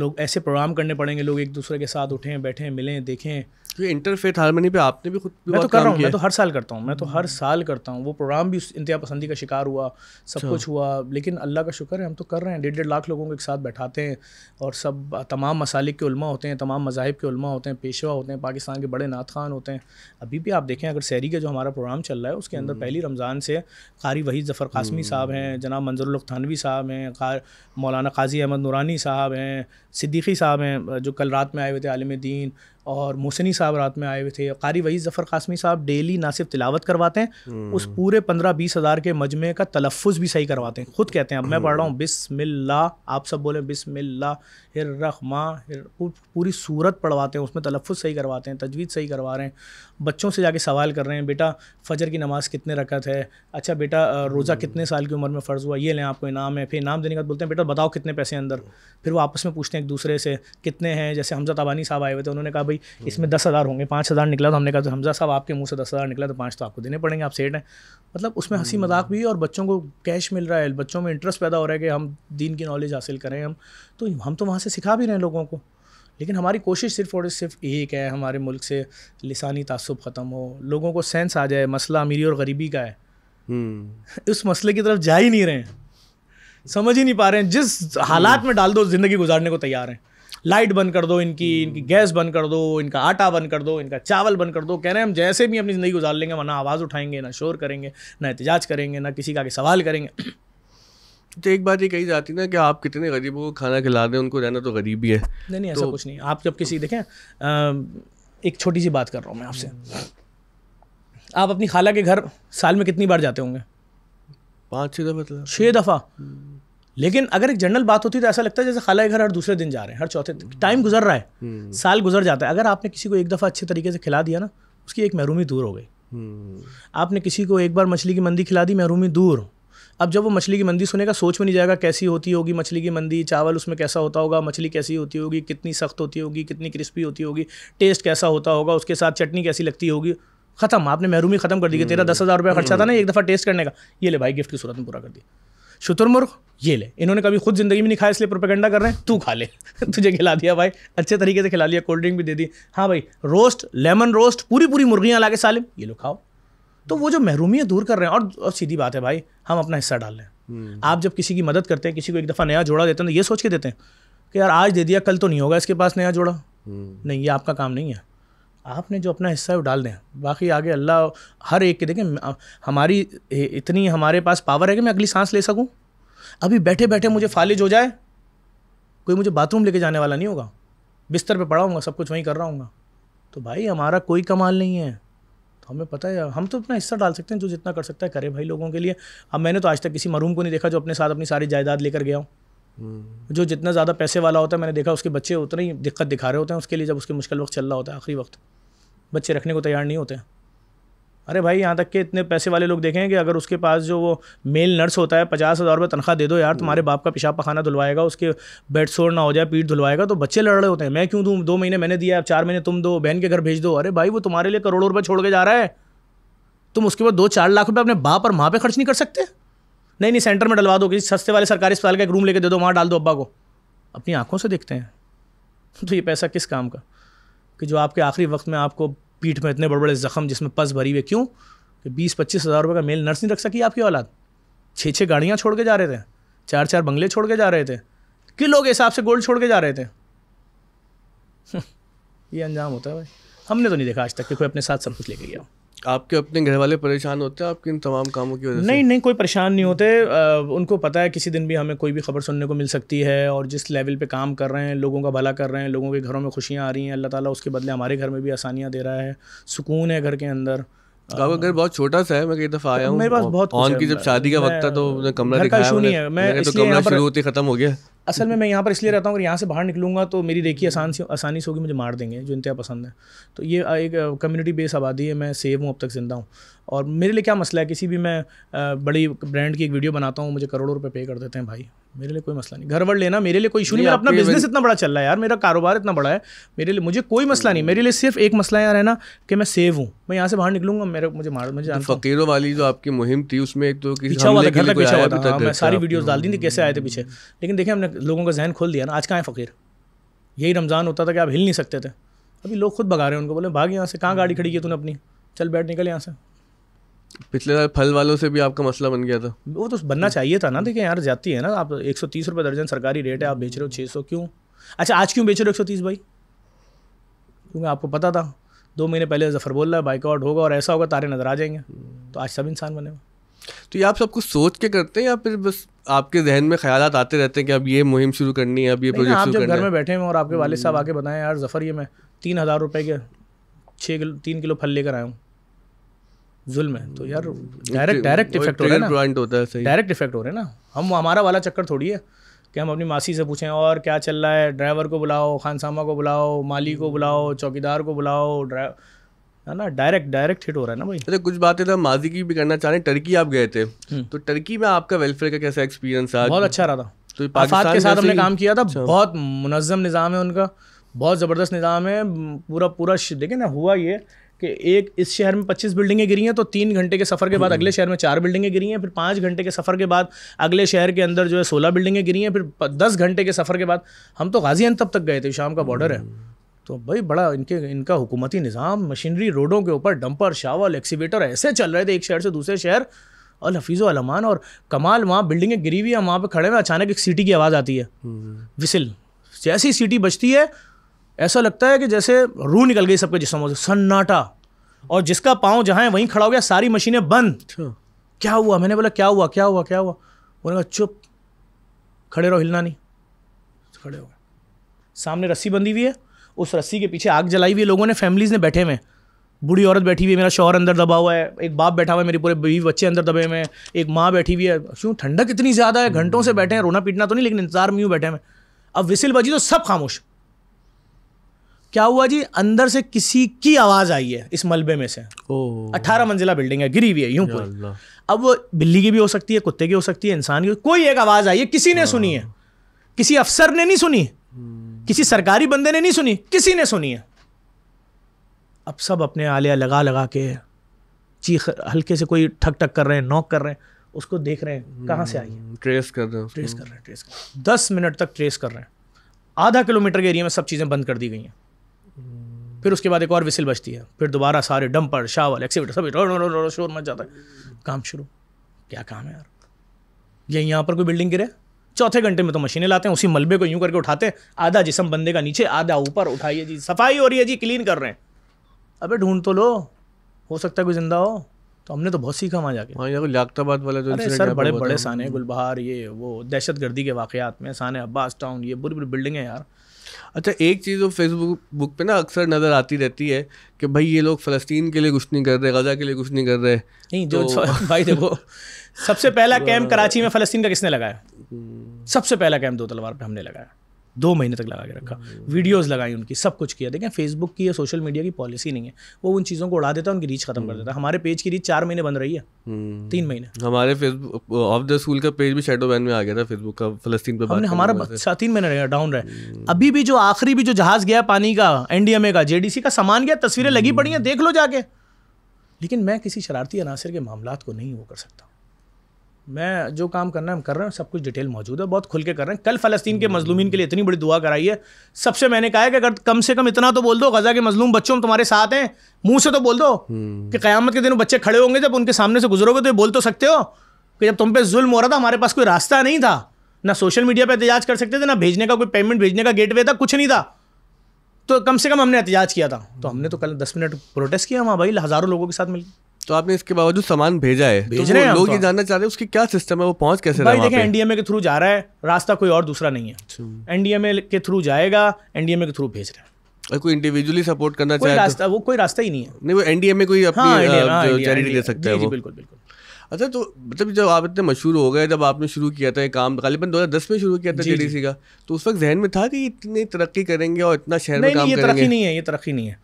लोग ऐसे प्रोग्राम करने पड़ेंगे लोग एक दूसरे के साथ उठें बैठें मिलें देखें तो इंटरफेथ हारमोनी पे आपने भी खुद मैं तो कर रहा हूँ मैं तो हर साल करता हूँ मैं तो हर साल करता हूँ वो प्रोग्राम भी इंतहा पसंदी का शिकार हुआ सब अच्छा। कुछ हुआ लेकिन अल्लाह का शुक्र है हम तो कर रहे हैं डेढ़ डेढ़ लाख लोगों को एक साथ बैठाते हैं और सब तमाम मसालिक के उलमा होते हैं तमाम मजाहब के उलमा होते हैं पेशवा होते हैं पाकिस्तान के बड़े नात खान होते हैं अभी भी आप देखें अगर सैरी का जो हमारा प्रोग्राम चल रहा है उसके अंदर हम्म। पहली रमज़ान से कारी वही जफ़र कासमी हम्म। साहब हैं जनाब मंजरुल थानवी साहब हैं मौलाना काजी अहमद नूरानी साहब हैं सिद्दीकी साहब हैं जो कल रात में आए हुए थे आलम दीन और मोसनी साहब रात में आए हुए थे कारी वही ज़फ़र कासमी साहब डेली ना सिर्फ तिलावत करवाते हैं हम्म। उस पूरे पंद्रह बीस हज़ार के मजमे का तलफ़ भी सही करवाते हैं खुद कहते हैं अब मैं पढ़ रहा हूँ बिसमिल्ला आप सब बोलें बिसमिल्ला हिर रखमा हिर पूरी सूरत पढ़वाते हैं उसमें तलफ़ सही करवाते हैं तजवीज़ सही करवा रहे हैं बच्चों से जाके सवाल कर रहे हैं बेटा फ़जर की नमाज़ कितने रकत है अच्छा बेटा रोज़ा हम्म। कितने साल की उम्र में फ़र्ज़ हुआ ये लें आपको इनाम है फिर इनाम देने के बाद बोलते हैं बेटा बताओ कितने पैसे अंदर फिर वो आपस में पूछते हैं एक दूसरे से कितने हैं जैसे हमजा तबानी साहब आए हुए थे उन्होंने कहा भाई भाई हम्म। इसमें दस हज़ार होंगे पाँच हज़ार निकला तो हमने कहा तो हमजा साहब आपके मुंह से दस हज़ार निकला तो पाँच तो आपको देने पड़ेंगे आप सेठ हैं मतलब उसमें हंसी हम्म। मजाक भी और बच्चों को कैश मिल रहा है बच्चों में इंटरेस्ट पैदा हो रहा है कि हम दीन की नॉलेज हासिल करें हम तो हम तो वहाँ से सिखा भी रहे हैं लोगों को लेकिन हमारी कोशिश सिर्फ और सिर्फ एक है हमारे मुल्क से लसानी तसब ख़त्म हो लोगों को सेंस आ जाए मसला अमीरी और गरीबी का है हम्म। उस मसले की तरफ जा ही नहीं रहे समझ ही नहीं पा रहे हैं जिस हालात में डाल दो ज़िंदगी गुजारने को तैयार हैं लाइट बंद कर दो इनकी हम्म। इनकी गैस बंद कर दो इनका आटा बंद कर दो इनका चावल बंद कर दो कह रहे हैं हम जैसे भी अपनी ज़िंदगी गुजार लेंगे वरना आवाज़ उठाएंगे ना शोर करेंगे ना एहतजाज करेंगे ना किसी का आगे सवाल करेंगे तो एक बात ये कही जाती ना कि आप कितने गरीबों को खाना खिला दें उनको रहना तो गरीब ही है नहीं नहीं ऐसा तो... कुछ नहीं आप जब किसी देखें एक छोटी सी बात कर रहा हूँ मैं आपसे हम्म। आप अपनी खाला के घर साल में कितनी बार जाते होंगे पाँच छः दफ़ा तो छः दफ़ा हम्म। लेकिन अगर एक जनरल बात होती तो ऐसा लगता है जैसे खाला घर हर दूसरे दिन जा रहे हैं हर चौथे टाइम गुजर रहा है हम्म। साल गुजर जाता है अगर आपने किसी को एक दफ़ा अच्छे तरीके से खिला दिया ना उसकी एक महरूमी दूर हो गई हम्म। आपने किसी को एक बार मछली की मंदी खिला दी महरूमी दूर अब जब वो मछली की मंदी सुनेगा सोच में नहीं जाएगा कैसी होती होगी मछली की मंदी चावल उसमें कैसा होता होगा मछली कैसी होती होगी कितनी सख्त होती होगी कितनी क्रिस्पी होती होगी टेस्ट कैसा होता होगा उसके साथ चटनी कैसी लगती होगी खत्म आपने महरूमी खत्म कर दी हम्म। तेरा दस हज़ार रुपया खर्चा था ना एक दफ़ा टेस्ट करने का ये ले भाई गिफ्ट की सूरत में पूरा कर दिया शुतुरमुर्ग ये ले इन्होंने कभी खुद जिंदगी में नहीं खाया इसलिए प्रोपेगेंडा कर रहे हैं तू खा ले तुझे खिला दिया भाई अच्छे तरीके से खिला लिया कोल्ड ड्रिंक भी दे दी हाँ भाई रोस्ट लेमन रोस्ट पूरी पूरी मुर्गियाँ ला के सालिम ये लो खाओ तो वो जो महरूमियाँ दूर कर रहे हैं और, और सीधी बात है भाई हम अपना हिस्सा डाल रहे हैं हम्म। आप जब किसी की मदद करते हैं किसी को एक दफ़ा नया जोड़ा देते हैं तो ये सोच के देते हैं कि यार आज दे दिया कल तो नहीं होगा इसके पास नया जोड़ा हम्म। नहीं ये आपका काम नहीं है आपने जो अपना हिस्सा है वो डाल दें बाकी आगे अल्लाह हर एक के देखें हमारी इतनी हमारे पास पावर है कि मैं अगली सांस ले सकूं अभी बैठे बैठे मुझे फालिज हो जाए कोई मुझे बाथरूम लेके जाने वाला नहीं होगा बिस्तर पे पड़ा होगा सब कुछ वहीं कर रहा हूँ तो भाई हमारा कोई कमाल नहीं है तो हमें पता है हम तो अपना हिस्सा डाल सकते हैं जो जितना कर सकता है करे भाई लोगों के लिए अब मैंने तो आज तक किसी मरूम को नहीं देखा जो अपने साथ अपनी सारी जायदाद लेकर गया हूँ जो जितना ज़्यादा पैसे वाला होता है मैंने देखा उसके बच्चे उतना ही दिक्कत दिखा रहे होते हैं उसके लिए जब उसके मुश्किल वक्त चल रहा होता है आखिरी वक्त बच्चे रखने को तैयार नहीं होते अरे भाई यहाँ तक के इतने पैसे वाले लोग देखें कि अगर उसके पास जो वो मेल नर्स होता है पचास हज़ार रुपये तनख्वाह दे दो यार तुम्हारे बाप का पेशाब पखाना धुलवाएगा उसके बेड शोर ना हो जाए पीठ धुलवाएगा तो बच्चे लड़ रहे होते हैं मैं क्यों दूँ दो महीने मैंने दिया अब चार महीने तुम दो बहन के घर भेज दो अरे भाई वो तुम्हारे लिए करोड़ों रुपये छोड़ के जा रहा है तुम उसके बाद दो चार लाख रुपये अपने बाप और माँ पर खर्च नहीं कर सकते नहीं नहीं सेंटर में डलवा दो किसी सस्ते वाले सरकारी अस्पताल का एक रूम लेके दे दो वहाँ डाल दो अब्बा को अपनी आँखों से देखते हैं तो ये पैसा किस काम का कि जो आपके आखिरी वक्त में आपको पीठ में इतने बड़े बड़े ज़ख्म जिसमें पस भरी हुए क्यों कि बीस पच्चीस हज़ार रुपये का मेल नर्स नहीं रख सकी आपकी औलाद छः छः गाड़ियाँ छोड़ के जा रहे थे चार चार बंगले छोड़ के जा रहे थे किलो के हिसाब से गोल्ड छोड़ के जा रहे थे ये अंजाम होता है भाई हमने तो नहीं देखा आज तक कि कोई अपने साथ सब कुछ लेके गया आपके अपने घर वाले परेशान होते हैं आपके इन तमाम कामों की वजह से नहीं नहीं कोई परेशान नहीं होते आ, उनको पता है किसी दिन भी हमें कोई भी खबर सुनने को मिल सकती है और जिस लेवल पे काम कर रहे हैं लोगों का भला कर रहे हैं लोगों के घरों में खुशियाँ आ रही हैं अल्लाह ताला उसके बदले हमारे घर में भी आसानियाँ दे रहा है सुकून है घर के अंदर आपका घर बहुत छोटा सा है मैं कई दफा आया हूँ मेरे पास बहुत ऑन की जब शादी का वक्त था तो कमरा दिखाया नहीं है मैं तो कमरा शुरू होते खत्म हो गया असल में मैं यहाँ पर इसलिए रहता हूँ अगर यहाँ से बाहर निकलूँगा तो मेरी देखी आसान से आसानी से होगी मुझे मार देंगे जो इंतहा पसंद है तो ये एक कम्युनिटी बेस आबादी है मैं सेव हूँ अब तक जिंदा हूँ और मेरे लिए क्या मसला है किसी भी मैं बड़ी ब्रांड की एक वीडियो बनाता हूँ मुझे करोड़ों रुपये पे कर देते हैं भाई मेरे लिए कोई मसला नहीं घर वर लेना मेरे लिए कोई इशू नहीं मेरा अपना बिजनेस इतना बड़ा चल रहा है यार मेरा कारोबार इतना बड़ा है मेरे लिए मुझे कोई मसला नहीं मेरे लिए सिर्फ एक मसला यार है ना कि मैं सेव हूँ मैं यहाँ से बाहर निकलूंगा मेरे मुझे मार मुझे तो फकीरों वाली जो आपकी मुहिम थी उसमें एक तो पीछा हुआ था पीछा हुआ तो था मैं सारी वीडियोज डाल दी थी कैसे आए थे पीछे लेकिन देखिए हमने लोगों का जहन खोल दिया ना आज कहाँ है फकीर यही रमज़ान होता था कि आप हिल नहीं सकते थे अभी लोग खुद भगा रहे हैं उनको बोले भाग यहाँ से कहाँ गाड़ी खड़ी की तूने अपनी चल बैठ निकल यहाँ से पिछले साल फल वालों से भी आपका मसला बन गया था वो तो बनना चाहिए था ना देखिए यार जाती है ना आप एक सौ तीस रुपये दर्जन सरकारी रेट है आप बेच रहे हो छः सौ क्यों अच्छा आज क्यों बेच रहे हो एक सौ तीस भाई क्योंकि आपको पता था दो महीने पहले जफर बोल रहा है बाइकआउट होगा और ऐसा होगा तारे नज़र आ जाएंगे हम्म। तो आज सब इंसान बनेगा तो ये आप सब कुछ सोच के करते हैं या फिर बस आपके जहन में ख्याल आते रहते हैं कि अब ये मुहिम शुरू करनी है अब ये प्रोजेक्ट आप जब घर में बैठे हैं और आपके वाले साहब हम्म। आके बताएं यार जफर ये मैं तीन हज़ार रुपये के छः किलो तीन किलो फल लेकर आया हूँ जुल्म है तो यार डायरेक्ट डायरेक्ट इफेक्ट हो रहा है ना डायरेक्ट इफेक्ट हो रहा है ना हम हमारा वाला चक्कर थोड़ी है कि हम अपनी मासी से पूछें और क्या चल रहा है ड्राइवर को बुलाओ खानसामा को बुलाओ माली को बुलाओ चौकीदार को बुलाओ ड्राइवर है ना डायरेक्ट डायरेक्ट हिट हो रहा है ना भाई अरे अच्छा, कुछ बातें तो माजी की भी करना चाह रहे टर्की आप गए थे हम्म। तो टर्की में आपका वेलफेयर का कैसा एक्सपीरियंस था बहुत अच्छा रहा था तो पाकिस्तान के साथ हमने काम किया था अच्छा। बहुत मुनजम निज़ाम है उनका बहुत ज़बरदस्त निज़ाम है पूरा पूरा देखे ना हुआ ये कि एक इस शहर में 25 बिल्डिंगें गिरी हैं तो तीन घंटे के सफ़र के बाद हम्म। अगले शहर में चार बिल्डिंगें गिरी हैं फिर पाँच घंटे के सफ़र के बाद अगले शहर के अंदर जो है सोलह बिल्डिंगें गिरी हैं फिर दस घंटे के सफ़र के बाद हम तो गाजी तब तक गए थे शाम का बॉर्डर है हम्म। तो भाई बड़ा इनके इनका हुकूमती निज़ाम मशीनरी रोडों के ऊपर डंपर शावल एक्सीवेटर ऐसे चल रहे थे एक शहर से दूसरे शहर और हफीज़ अलमान और कमाल वहाँ बिल्डिंगें गिरी हुई है वहाँ पर खड़े हुए अचानक एक सीटी की आवाज़ आती है हम्म। विसिल जैसी सीटी बजती है ऐसा लगता है कि जैसे रूह निकल गई सबके जिसमों से सन्नाटा और जिसका पाँव जहाँ है वहीं खड़ा हो गया सारी मशीनें बंद अच्छा। क्या हुआ मैंने बोला क्या हुआ क्या हुआ क्या हुआ उन्होंने कहा चुप खड़े रहो हिलना नहीं तो खड़े हो सामने रस्सी बंधी हुई है उस रस्सी के पीछे आग जलाई हुई है लोगों ने फैमिलीज ने बैठे हुए बूढ़ी औरत बैठी हुई है मेरा शौहर अंदर दबा हुआ है एक बाप बैठा हुआ है मेरे पूरे बीवी बच्चे अंदर दबे हुए हैं एक माँ बैठी हुई है क्यों ठंडक इतनी ज़्यादा है घंटों से बैठे हैं रोना पीटना तो नहीं लेकिन इंतजार में यूँ बैठे हुए अब विसिल बजी तो सब खामोश क्या हुआ जी अंदर से किसी की आवाज आई है इस मलबे में से अठारह मंजिला बिल्डिंग है गिरी हुई है यूं अब वो बिल्ली की भी हो सकती है कुत्ते की हो सकती है इंसान की कोई एक आवाज आई है किसी ने हाँ। सुनी है किसी अफसर ने नहीं सुनी हम्म। किसी सरकारी बंदे ने नहीं सुनी किसी ने सुनी है अब सब अपने आलिया लगा लगा के चीख हल्के से कोई ठक ठक कर रहे हैं नॉक कर रहे हैं उसको देख रहे हैं कहाँ से आई है हम्म, ट्रेस कर रहे हैं ट्रेस कर रहे हैं ट्रेस कर रहे दस मिनट तक ट्रेस कर रहे हैं आधा किलोमीटर के एरिया में सब चीज़ें बंद कर दी गई हैं फिर उसके बाद एक और विसिल बजती है फिर दोबारा सारे डंपर शावल एक्सीवेटर सभी रो रो रो रो शोर मच जाता है काम शुरू क्या काम है यार ये यहाँ पर कोई बिल्डिंग गिरे चौथे घंटे में तो मशीनें लाते हैं उसी मलबे को यूं करके उठाते हैं आधा जिसम बंदे का नीचे आधा ऊपर उठाइए जी सफाई हो रही है जी क्लीन कर रहे हैं अबे ढूंढ तो लो हो सकता है कोई जिंदा हो तो हमने तो बहुत सीखा वहाँ जाके वहाँ जाकर लियाबाद वाला जो अरे सर बड़े बड़े साने गुलबहार ये वो दहशत गर्दी के वाकयात में साने अब्बास टाउन ये बुरी बुरी बिल्डिंग है यार अच्छा एक चीज़ वो फेसबुक बुक पे ना अक्सर नज़र आती रहती है कि भाई ये लोग फ़लस्तीन के लिए कुछ नहीं कर रहे गज़ा के लिए कुछ नहीं कर रहे नहीं जो तो... भाई देखो सबसे पहला कैंप कराची में फ़लस्तीन का किसने लगाया सबसे पहला कैंप दो तलवार पे हमने लगाया दो महीने तक लगा के रखा वीडियोस लगाई उनकी सब कुछ किया देखें फेसबुक की या सोशल मीडिया की पॉलिसी नहीं है वो उन चीज़ों को उड़ा देता है उनकी रीच खत्म कर देता है हम्म। हमारे पेज की रीच चार महीने बन रही है हम्म। तीन महीने हमारे फेसबुक ऑफ द स्कूल का पेज भी शेडो बैन में आ गया था फेसबुक का फलस्तीन पर हमने हमारा अच्छा, तीन महीने रहेगा डाउन रहे हम्म। अभी भी जो आखिरी भी जो जहाज गया पानी का एनडीएमए का जेडीसी का सामान गया तस्वीरें लगी पड़ी हैं देख लो जाके लेकिन मैं किसी शरारती अनासर के मामला को नहीं वो कर सकता मैं जो काम करना है हम कर रहे हैं सब कुछ डिटेल मौजूद है बहुत खुल के कर रहे हैं कल फ़लस्तीन के मजलूमिन के लिए इतनी बड़ी दुआ कराई है सबसे मैंने कहा है कि अगर कम से कम इतना तो बोल दो गज़ा के मजलूम बच्चों हम तुम्हारे साथ हैं मुंह से तो बोल दो हम्म। कि क़्यामत के दिन बच्चे खड़े होंगे जब उनके सामने से गुजरोगे तो ये बोल तो सकते हो कि जब तुम पे जुल्म हो रहा था हमारे पास कोई रास्ता नहीं था ना सोशल मीडिया पर एहतजाज कर सकते थे ना भेजने का कोई पेमेंट भेजने का गेट था कुछ नहीं था तो कम से कम हमने एहतजाज किया था तो हमने तो कल दस मिनट प्रोटेस्ट किया वहाँ भाई हज़ारों लोगों के साथ मिलकर तो आपने इसके बावजूद सामान भेजा है तो भेज तो लोग ये जानना चाह रहे हैं उसकी क्या सिस्टम है वो पहुंच कैसे भाई देखिए एनडीएमए के थ्रू जा रहा है रास्ता कोई और दूसरा नहीं है एनडीएमए अच्छा। के थ्रू जाएगा एनडीएमए के थ्रू भेज रहे हैं और कोई इंडिविजुअली सपोर्ट करना चाहे तो- रास्ता वो कोई रास्ता ही नहीं है नहीं वो एनडीएमए कोई चैरिटी दे हाँ, हाँ, सकता है बिल्कुल बिल्कुल अच्छा तो मतलब जब आप इतने मशहूर हो गए जब आपने शुरू किया था ये काम गालिबन दस में शुरू किया था सी का तो उस वक्त जहन में था कि इतनी तरक्की करेंगे और इतना शहर में काम करेंगे नहीं ये तरक्की नहीं है ये तरक्की नहीं है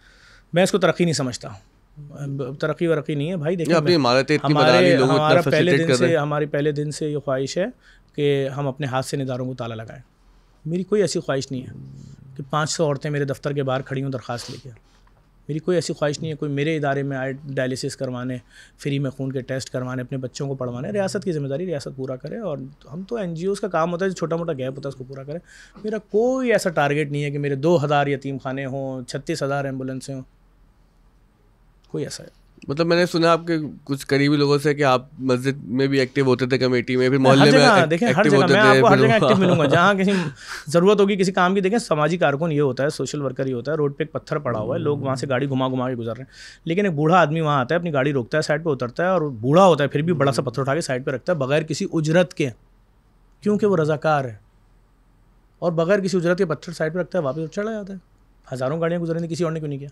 मैं इसको तरक्की नहीं समझता हूँ तरक्की वरक्की नहीं है भाई देखिए अपनी इमारतें तो इतनी बना लोगों हमारा पहले दिन से हमारी पहले दिन से ये ख्वाहिश है कि हम अपने हाथ से निदारों को ताला लगाएं मेरी कोई ऐसी ख्वाहिश नहीं है कि पाँच सौ औरतें मेरे दफ्तर के बाहर खड़ी हूँ दरख्वास्त लेके मेरी कोई ऐसी ख्वाहिश नहीं है कोई मेरे इदारे में आए डायलिसिस करवाने फ्री में खून के टेस्ट करवाने अपने बच्चों को पढ़वाने रियासत की जिम्मेदारी रियासत पूरा करे और हम तो एन का काम होता है जो छोटा मोटा गैप होता है उसको पूरा करें मेरा कोई ऐसा टारगेट नहीं है कि मेरे दो हज़ार यतीम खाने हों छत्तीस हज़ार एम्बुलेंसें हों कोई ऐसा है मतलब मैंने सुना आपके कुछ करीबी लोगों से कि आप मस्जिद में भी एक्टिव होते थे कमेटी में फिर मोहल्ले में देखें हर जगह मैं आपको हर जगह एक्टिव मिलूंगा जहाँ किसी ज़रूरत होगी किसी काम की देखें सामाजिक कारकुन ये होता है सोशल वर्कर ही होता है रोड पे एक पत्थर पड़ा हुआ है लोग वहाँ से गाड़ी घुमा घुमा के गुजर रहे हैं लेकिन एक बूढ़ा आदमी वहाँ आता है अपनी गाड़ी रोकता है साइड पर उतरता है और बूढ़ा होता है फिर भी बड़ा सा पत्थर उठा के साइड पर रखता है बगैर किसी उजरत के क्योंकि वो रजाकार है और बगैर किसी उजरत के पत्थर साइड पर रखता है वापस चढ़ा जाता है हज़ारों गाड़ियाँ गुजरेंगी किसी और ने क्यों नहीं किया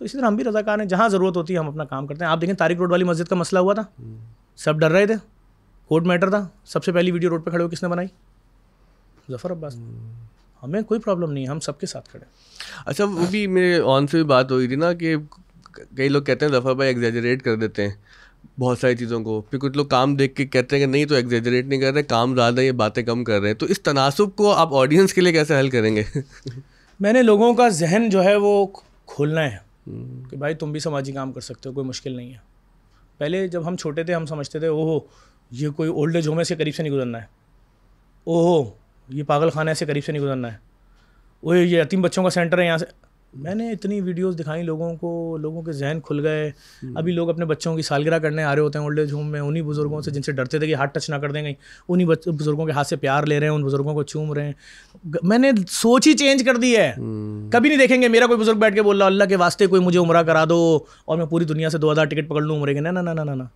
तो इसी तरह हम भी रजाकार हैं जहाँ ज़रूरत होती है हम अपना काम करते हैं आप देखें तारिक रोड वाली मस्जिद का मसला हुआ था सब डर रहे थे कोर्ट मैटर था सबसे पहली वीडियो रोड पर खड़े हो किसने बनाई जफ़र अब्बास हमें कोई प्रॉब्लम नहीं है हम सबके साथ खड़े अच्छा वो भी मेरे ऑन से भी बात हो रही थी ना कि कई लोग कहते हैं जफ़र भाई एग्जेजरेट कर देते हैं बहुत सारी चीज़ों को फिर कुछ लोग काम देख के कहते हैं कि नहीं तो एग्जेजरेट नहीं कर रहे काम ज़्यादा ये बातें कम कर रहे हैं तो इस तनासब को आप ऑडियंस के लिए कैसे हल करेंगे मैंने लोगों का जहन जो है वो खोलना है कि भाई तुम भी समाजी काम कर सकते हो कोई मुश्किल नहीं है पहले जब हम छोटे थे हम समझते थे ओहो ये कोई ओल्ड एज होम ऐसे करीब से नहीं गुजरना है ओहो ये पागल खाना ऐसे करीब से नहीं गुजरना है ओह ये यतीम बच्चों का सेंटर है यहाँ से मैंने इतनी वीडियोस दिखाई लोगों को लोगों के जहन खुल गए हम्म। अभी लोग अपने बच्चों की सालगिरह करने आ रहे होते हैं ओल्ड एज होम में उन्हीं बुज़ुर्गों से जिनसे डरते थे कि हाथ टच ना कर दें कहीं उन्हीं बुज़ुर्गों के हाथ से प्यार ले रहे हैं उन बुज़ुर्गों को चूम रहे हैं मैंने सोच ही चेंज कर दी है हम्म। कभी नहीं देखेंगे मेरा कोई बुज़ुर्ग बैठ के बोल रहा अल्लाह के वास्ते कोई मुझे उम्र करा दो और मैं पूरी दुनिया से दो हज़ार टिकट पकड़ लूँ उम्र के ना ना ना ना ना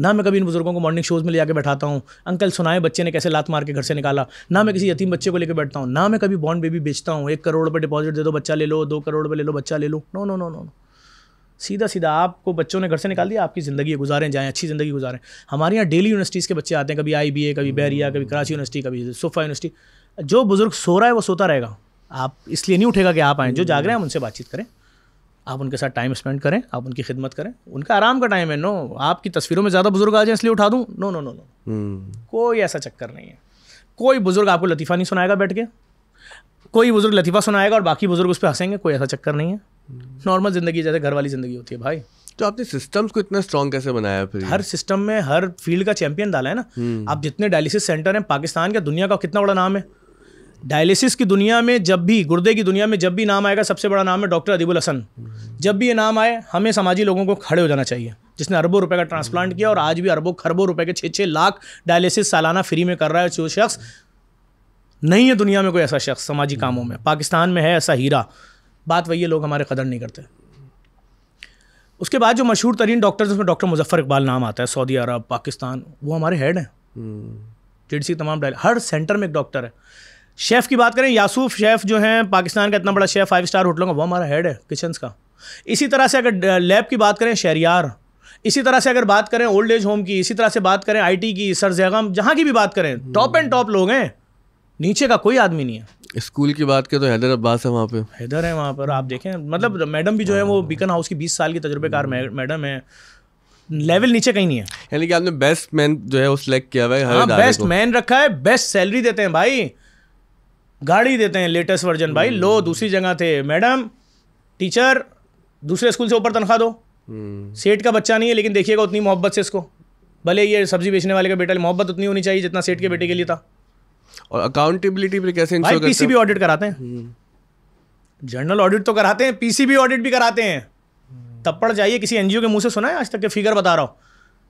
ना मैं कभी इन बुज़ुर्गों को मॉर्निंग शोज़ में ले जाकर बैठाता हूँ अंकल सुनाए बच्चे ने कैसे लात मार के घर से निकाला ना मैं किसी यतीम बच्चे को लेकर बैठता हूँ ना मैं कभी बॉन्ड बेबी बेचता हूँ एक करोड़ रुपये डिपॉजिट दे दो बच्चा ले लो दो करोड़ रुपये ले लो बच्चा ले लो no no no no no सीधा सीधा आपको बच्चों ने घर से निकाल दिया आपकी ज़िंदगी गुजारें जाएँ अच्छी ज़िंदगी गुजारें हमारे यहाँ डेली यूनिवर्सिटीज़ के बच्चे आते हैं कभी आई बी ए कभी बैरिया कभी कराची यूनिवर्सिटी कभी सोफा यूनिवर्सिटी जो बुज़ुर्ग सो रहा है वो सोता रहेगा आप इसलिए नहीं उठेगा कि आप आएँ जो जाग रहे हैं उनसे बातचीत करें आप उनके साथ टाइम स्पेंड करें आप उनकी खिदमत करें उनका आराम का टाइम है नो आपकी तस्वीरों में ज़्यादा बुजुर्ग आ जाए इसलिए उठा दूँ नो नो नो नो कोई ऐसा चक्कर नहीं है कोई बुज़ुर्ग आपको लतीफ़ा नहीं सुनाएगा बैठ के कोई बुज़ुर्ग लतीफ़ा सुनाएगा और बाकी बुज़ुर्ग उस पर हंसेंगे कोई ऐसा चक्कर नहीं है नॉर्मल ज़िंदगी जैसे घर वाली ज़िंदगी होती है भाई तो आपने सिस्टम्स को इतना स्ट्रॉन्ग कैसे बनाया फिर हर सिस्टम में हर फील्ड का चैंपियन डाला है ना हम्म। आप जितने डायलिसिस सेंटर हैं पाकिस्तान का दुनिया का कितना बड़ा नाम है डायलिसिस की दुनिया में जब भी गुर्दे की दुनिया में जब भी नाम आएगा सबसे बड़ा नाम है डॉक्टर अदीबुल हसन जब भी ये नाम आए हमें समाजी लोगों को खड़े हो जाना चाहिए जिसने अरबों रुपए का ट्रांसप्लांट किया और आज भी अरबों खरबों रुपए के छः छः लाख डायलिसिस सालाना फ्री में कर रहा है जो शख्स नहीं है दुनिया में कोई ऐसा शख्स समाजी कामों में पाकिस्तान में है ऐसा हीरा बात वही है लोग हमारे कदर नहीं करते उसके बाद जो मशहूर तरीन डॉक्टर उसमें डॉक्टर मुजफ्फर इकबाल नाम आता है सऊदी अरब पाकिस्तान वो हमारे हेड हैं हम्म। जेडसी तमाम डायल हर सेंटर में एक डॉक्टर है शेफ़ की बात करें यासूफ शेफ़ जो हैं पाकिस्तान का इतना बड़ा शेफ़ फाइव स्टार होटलों का वो हमारा हेड है किचन्स का इसी तरह से अगर लैब की बात करें शहरियार इसी तरह से अगर बात करें ओल्ड एज होम की इसी तरह से बात करें आईटी की सरजैगम जहाँ की भी बात करें टॉप एंड टॉप लोग हैं नीचे का कोई आदमी नहीं है स्कूल की बात करें तो हैदर अब्बास है वहाँ पे हैदर है वहाँ पर आप देखें मतलब मैडम भी जो है वो बीकन हाउस की बीस साल की तजुर्बेकार मैडम है लेवल नीचे कहीं नहीं है यानी कि आपने बेस्ट मैन जो है वो सिलेक्ट किया हुआ है बेस्ट हाँ, मैन रखा है बेस्ट सैलरी देते हैं भाई गाड़ी देते हैं लेटेस्ट वर्जन भाई लो हम्म। दूसरी जगह थे मैडम टीचर दूसरे स्कूल से ऊपर तनख्वाह दो हम्म। सेठ का बच्चा नहीं है लेकिन देखिएगा उतनी मोहब्बत से इसको भले ये सब्जी बेचने वाले का बेटा मोहब्बत उतनी होनी चाहिए जितना सेठ के बेटे के लिए था हम्म। और अकाउंटेबिलिटी पे कैसे भाई भी ऑडिट कराते हैं जनरल ऑडिट तो कराते हैं पीसीबी ऑडिट भी कराते हैं पड़ जाइए किसी एनजीओ के मुंह से सुना है आज तक के फिगर बता रहा हूँ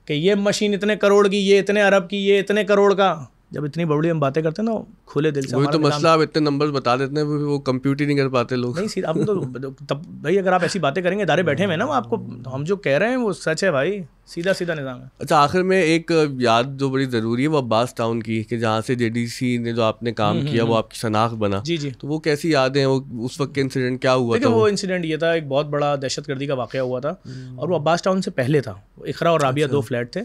कि ये मशीन इतने करोड़ की ये इतने अरब की ये इतने करोड़ का जब इतनी बड़ी हम बातें करते हैं ना खुले दिल से वही तो मसला आप इतने नंबर्स बता देते हैं वो कंप्यूट ही नहीं कर पाते लोग नहीं सीधा हम तो तब भाई अगर आप ऐसी बातें करेंगे दारे बैठे हुए ना वो आपको तो हम जो कह रहे हैं वो सच है भाई सीधा सीधा निज़ाम है अच्छा आखिर में एक याद जो बड़ी ज़रूरी है वो अब्बास टाउन की कि जहाँ से जे ने जो आपने काम हम्म, हम्म, किया वो हम्म। आपकी शनाख्त बना जी जी तो वो कैसी यादें वो उस वक्त के इंसिडेंट क्या हुआ था वो इंसिडेंट ये था एक बहुत बड़ा दहशतगर्दी का वाक़ हुआ था और वो अब्बास टाउन से पहले था इकरा और अच्छा, राबिया अच्छा। दो फ्लैट थे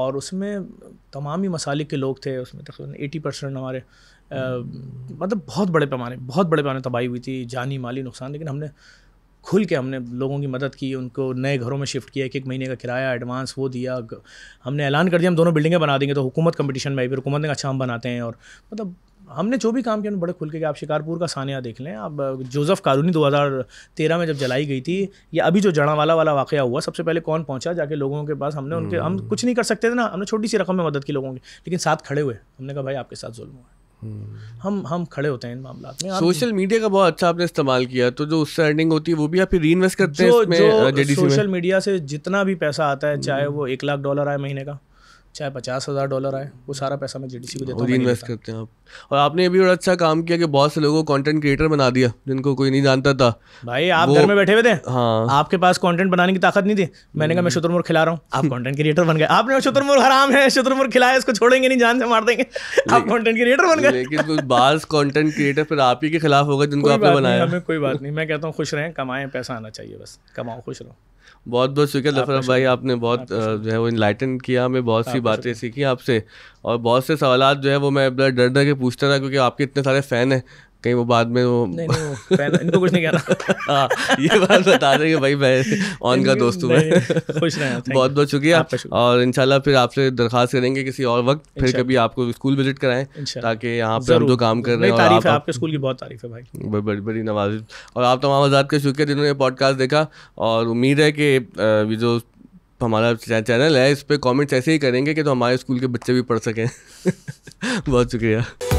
और उसमें तमाम ही मसालिक के लोग थे उसमें तकरीबन एटी परसेंट हमारे आ, मतलब बहुत बड़े पैमाने बहुत बड़े पैमाने तबाही हुई थी जानी माली नुकसान लेकिन हमने खुल के हमने लोगों की मदद की उनको नए घरों में शिफ्ट किया एक एक महीने का किराया एडवांस वो दिया हमने ऐलान कर दिया हम दोनों बिल्डिंगें बना देंगे तो हुकूमत कंपटीशन में आई फिर हुकूमत ने अच्छा हम बनाते हैं और मतलब हमने जो भी काम किया बड़े खुल के आप शिकारपुर का सानिया देख लें आप जोसेफ कानूनी 2013 में जब जलाई गई थी या अभी जो जड़ावाला वाला वाक़ हुआ सबसे पहले कौन पहुंचा जाके लोगों के पास हमने उनके हम हम्म। कुछ नहीं कर सकते थे ना हमने छोटी सी रकम में मदद की लोगों की लेकिन साथ खड़े हुए हमने कहा भाई आपके साथ जुल्म हुआ हम्म। हम हम खड़े होते हैं इन मामला में सोशल मीडिया का बहुत अच्छा आपने इस्तेमाल किया तो जो उससे अर्निंग होती है वो भी आप फिर रीइन्वेस्ट करते हैं सोशल मीडिया से जितना भी पैसा आता है चाहे हम्म। वो एक लाख डॉलर आए महीने का चाहे पचास हज़ार डॉलर आए वो सारा पैसा मैं सी को देता हूँ इन्वेस्ट करते हैं आप और आपने भी बड़ा अच्छा काम किया कि बहुत से लोगों को कॉन्टेंट क्रिएटर बना दिया जिनको कोई नहीं जानता था भाई आप घर में बैठे हुए थे हाँ आपके पास कॉन्टेंट बनाने की ताकत नहीं थी मैंने कहा मैं हम्म। शुतुरमुर्ग खिला रहा हूँ आप कॉन्टेंट क्रिएटर बन गए आपने शुतुरमुर्ग हराम है शुतुरमुर्ग खिलाया इसको छोड़ेंगे नहीं जान से मार देंगे आप कॉन्टेंट क्रिएटर बन गए लेकिन कुछ बास क्रिएटर फिर आप ही के खिलाफ होगा जिनको आपने बनाया हमें कोई बात नहीं मैं कहता हूँ खुश रहें कमाएं पैसा आना चाहिए बस कमाओ खुश रहो बहुत बहुत शुक्रिया जफर भाई आपने बहुत जो है वो इनलाइटन किया हमें बहुत सी बातें सीखी आपसे और बहुत से सवाल जो है वो मैं डर डर के पूछता था क्योंकि आपके इतने सारे फ़ैन हैं कहीं वो बाद में वो नहीं नहीं इनको कुछ नहीं कहना हाँ, ये बात बता रहे कि भाई मैं ऑन का दोस्त हूँ खुश रहें बहुत बहुत शुक्रिया और इनशाला फिर आपसे दरखास्त करेंगे किसी और वक्त फिर कभी आपको स्कूल विजिट कराएं ताकि यहाँ पर हम जो काम कर रहे हैं तारीफ है आपके स्कूल की बहुत तारीफ है भाई बड़ी बड़ी नवाजिश और आप तमाम आज़ाद का शुक्रिया जिन्होंने पॉडकास्ट देखा और उम्मीद है कि जो हमारा चैनल है इस पर कॉमेंट्स ऐसे ही करेंगे कि तो हमारे स्कूल के बच्चे भी पढ़ सकें बहुत शुक्रिया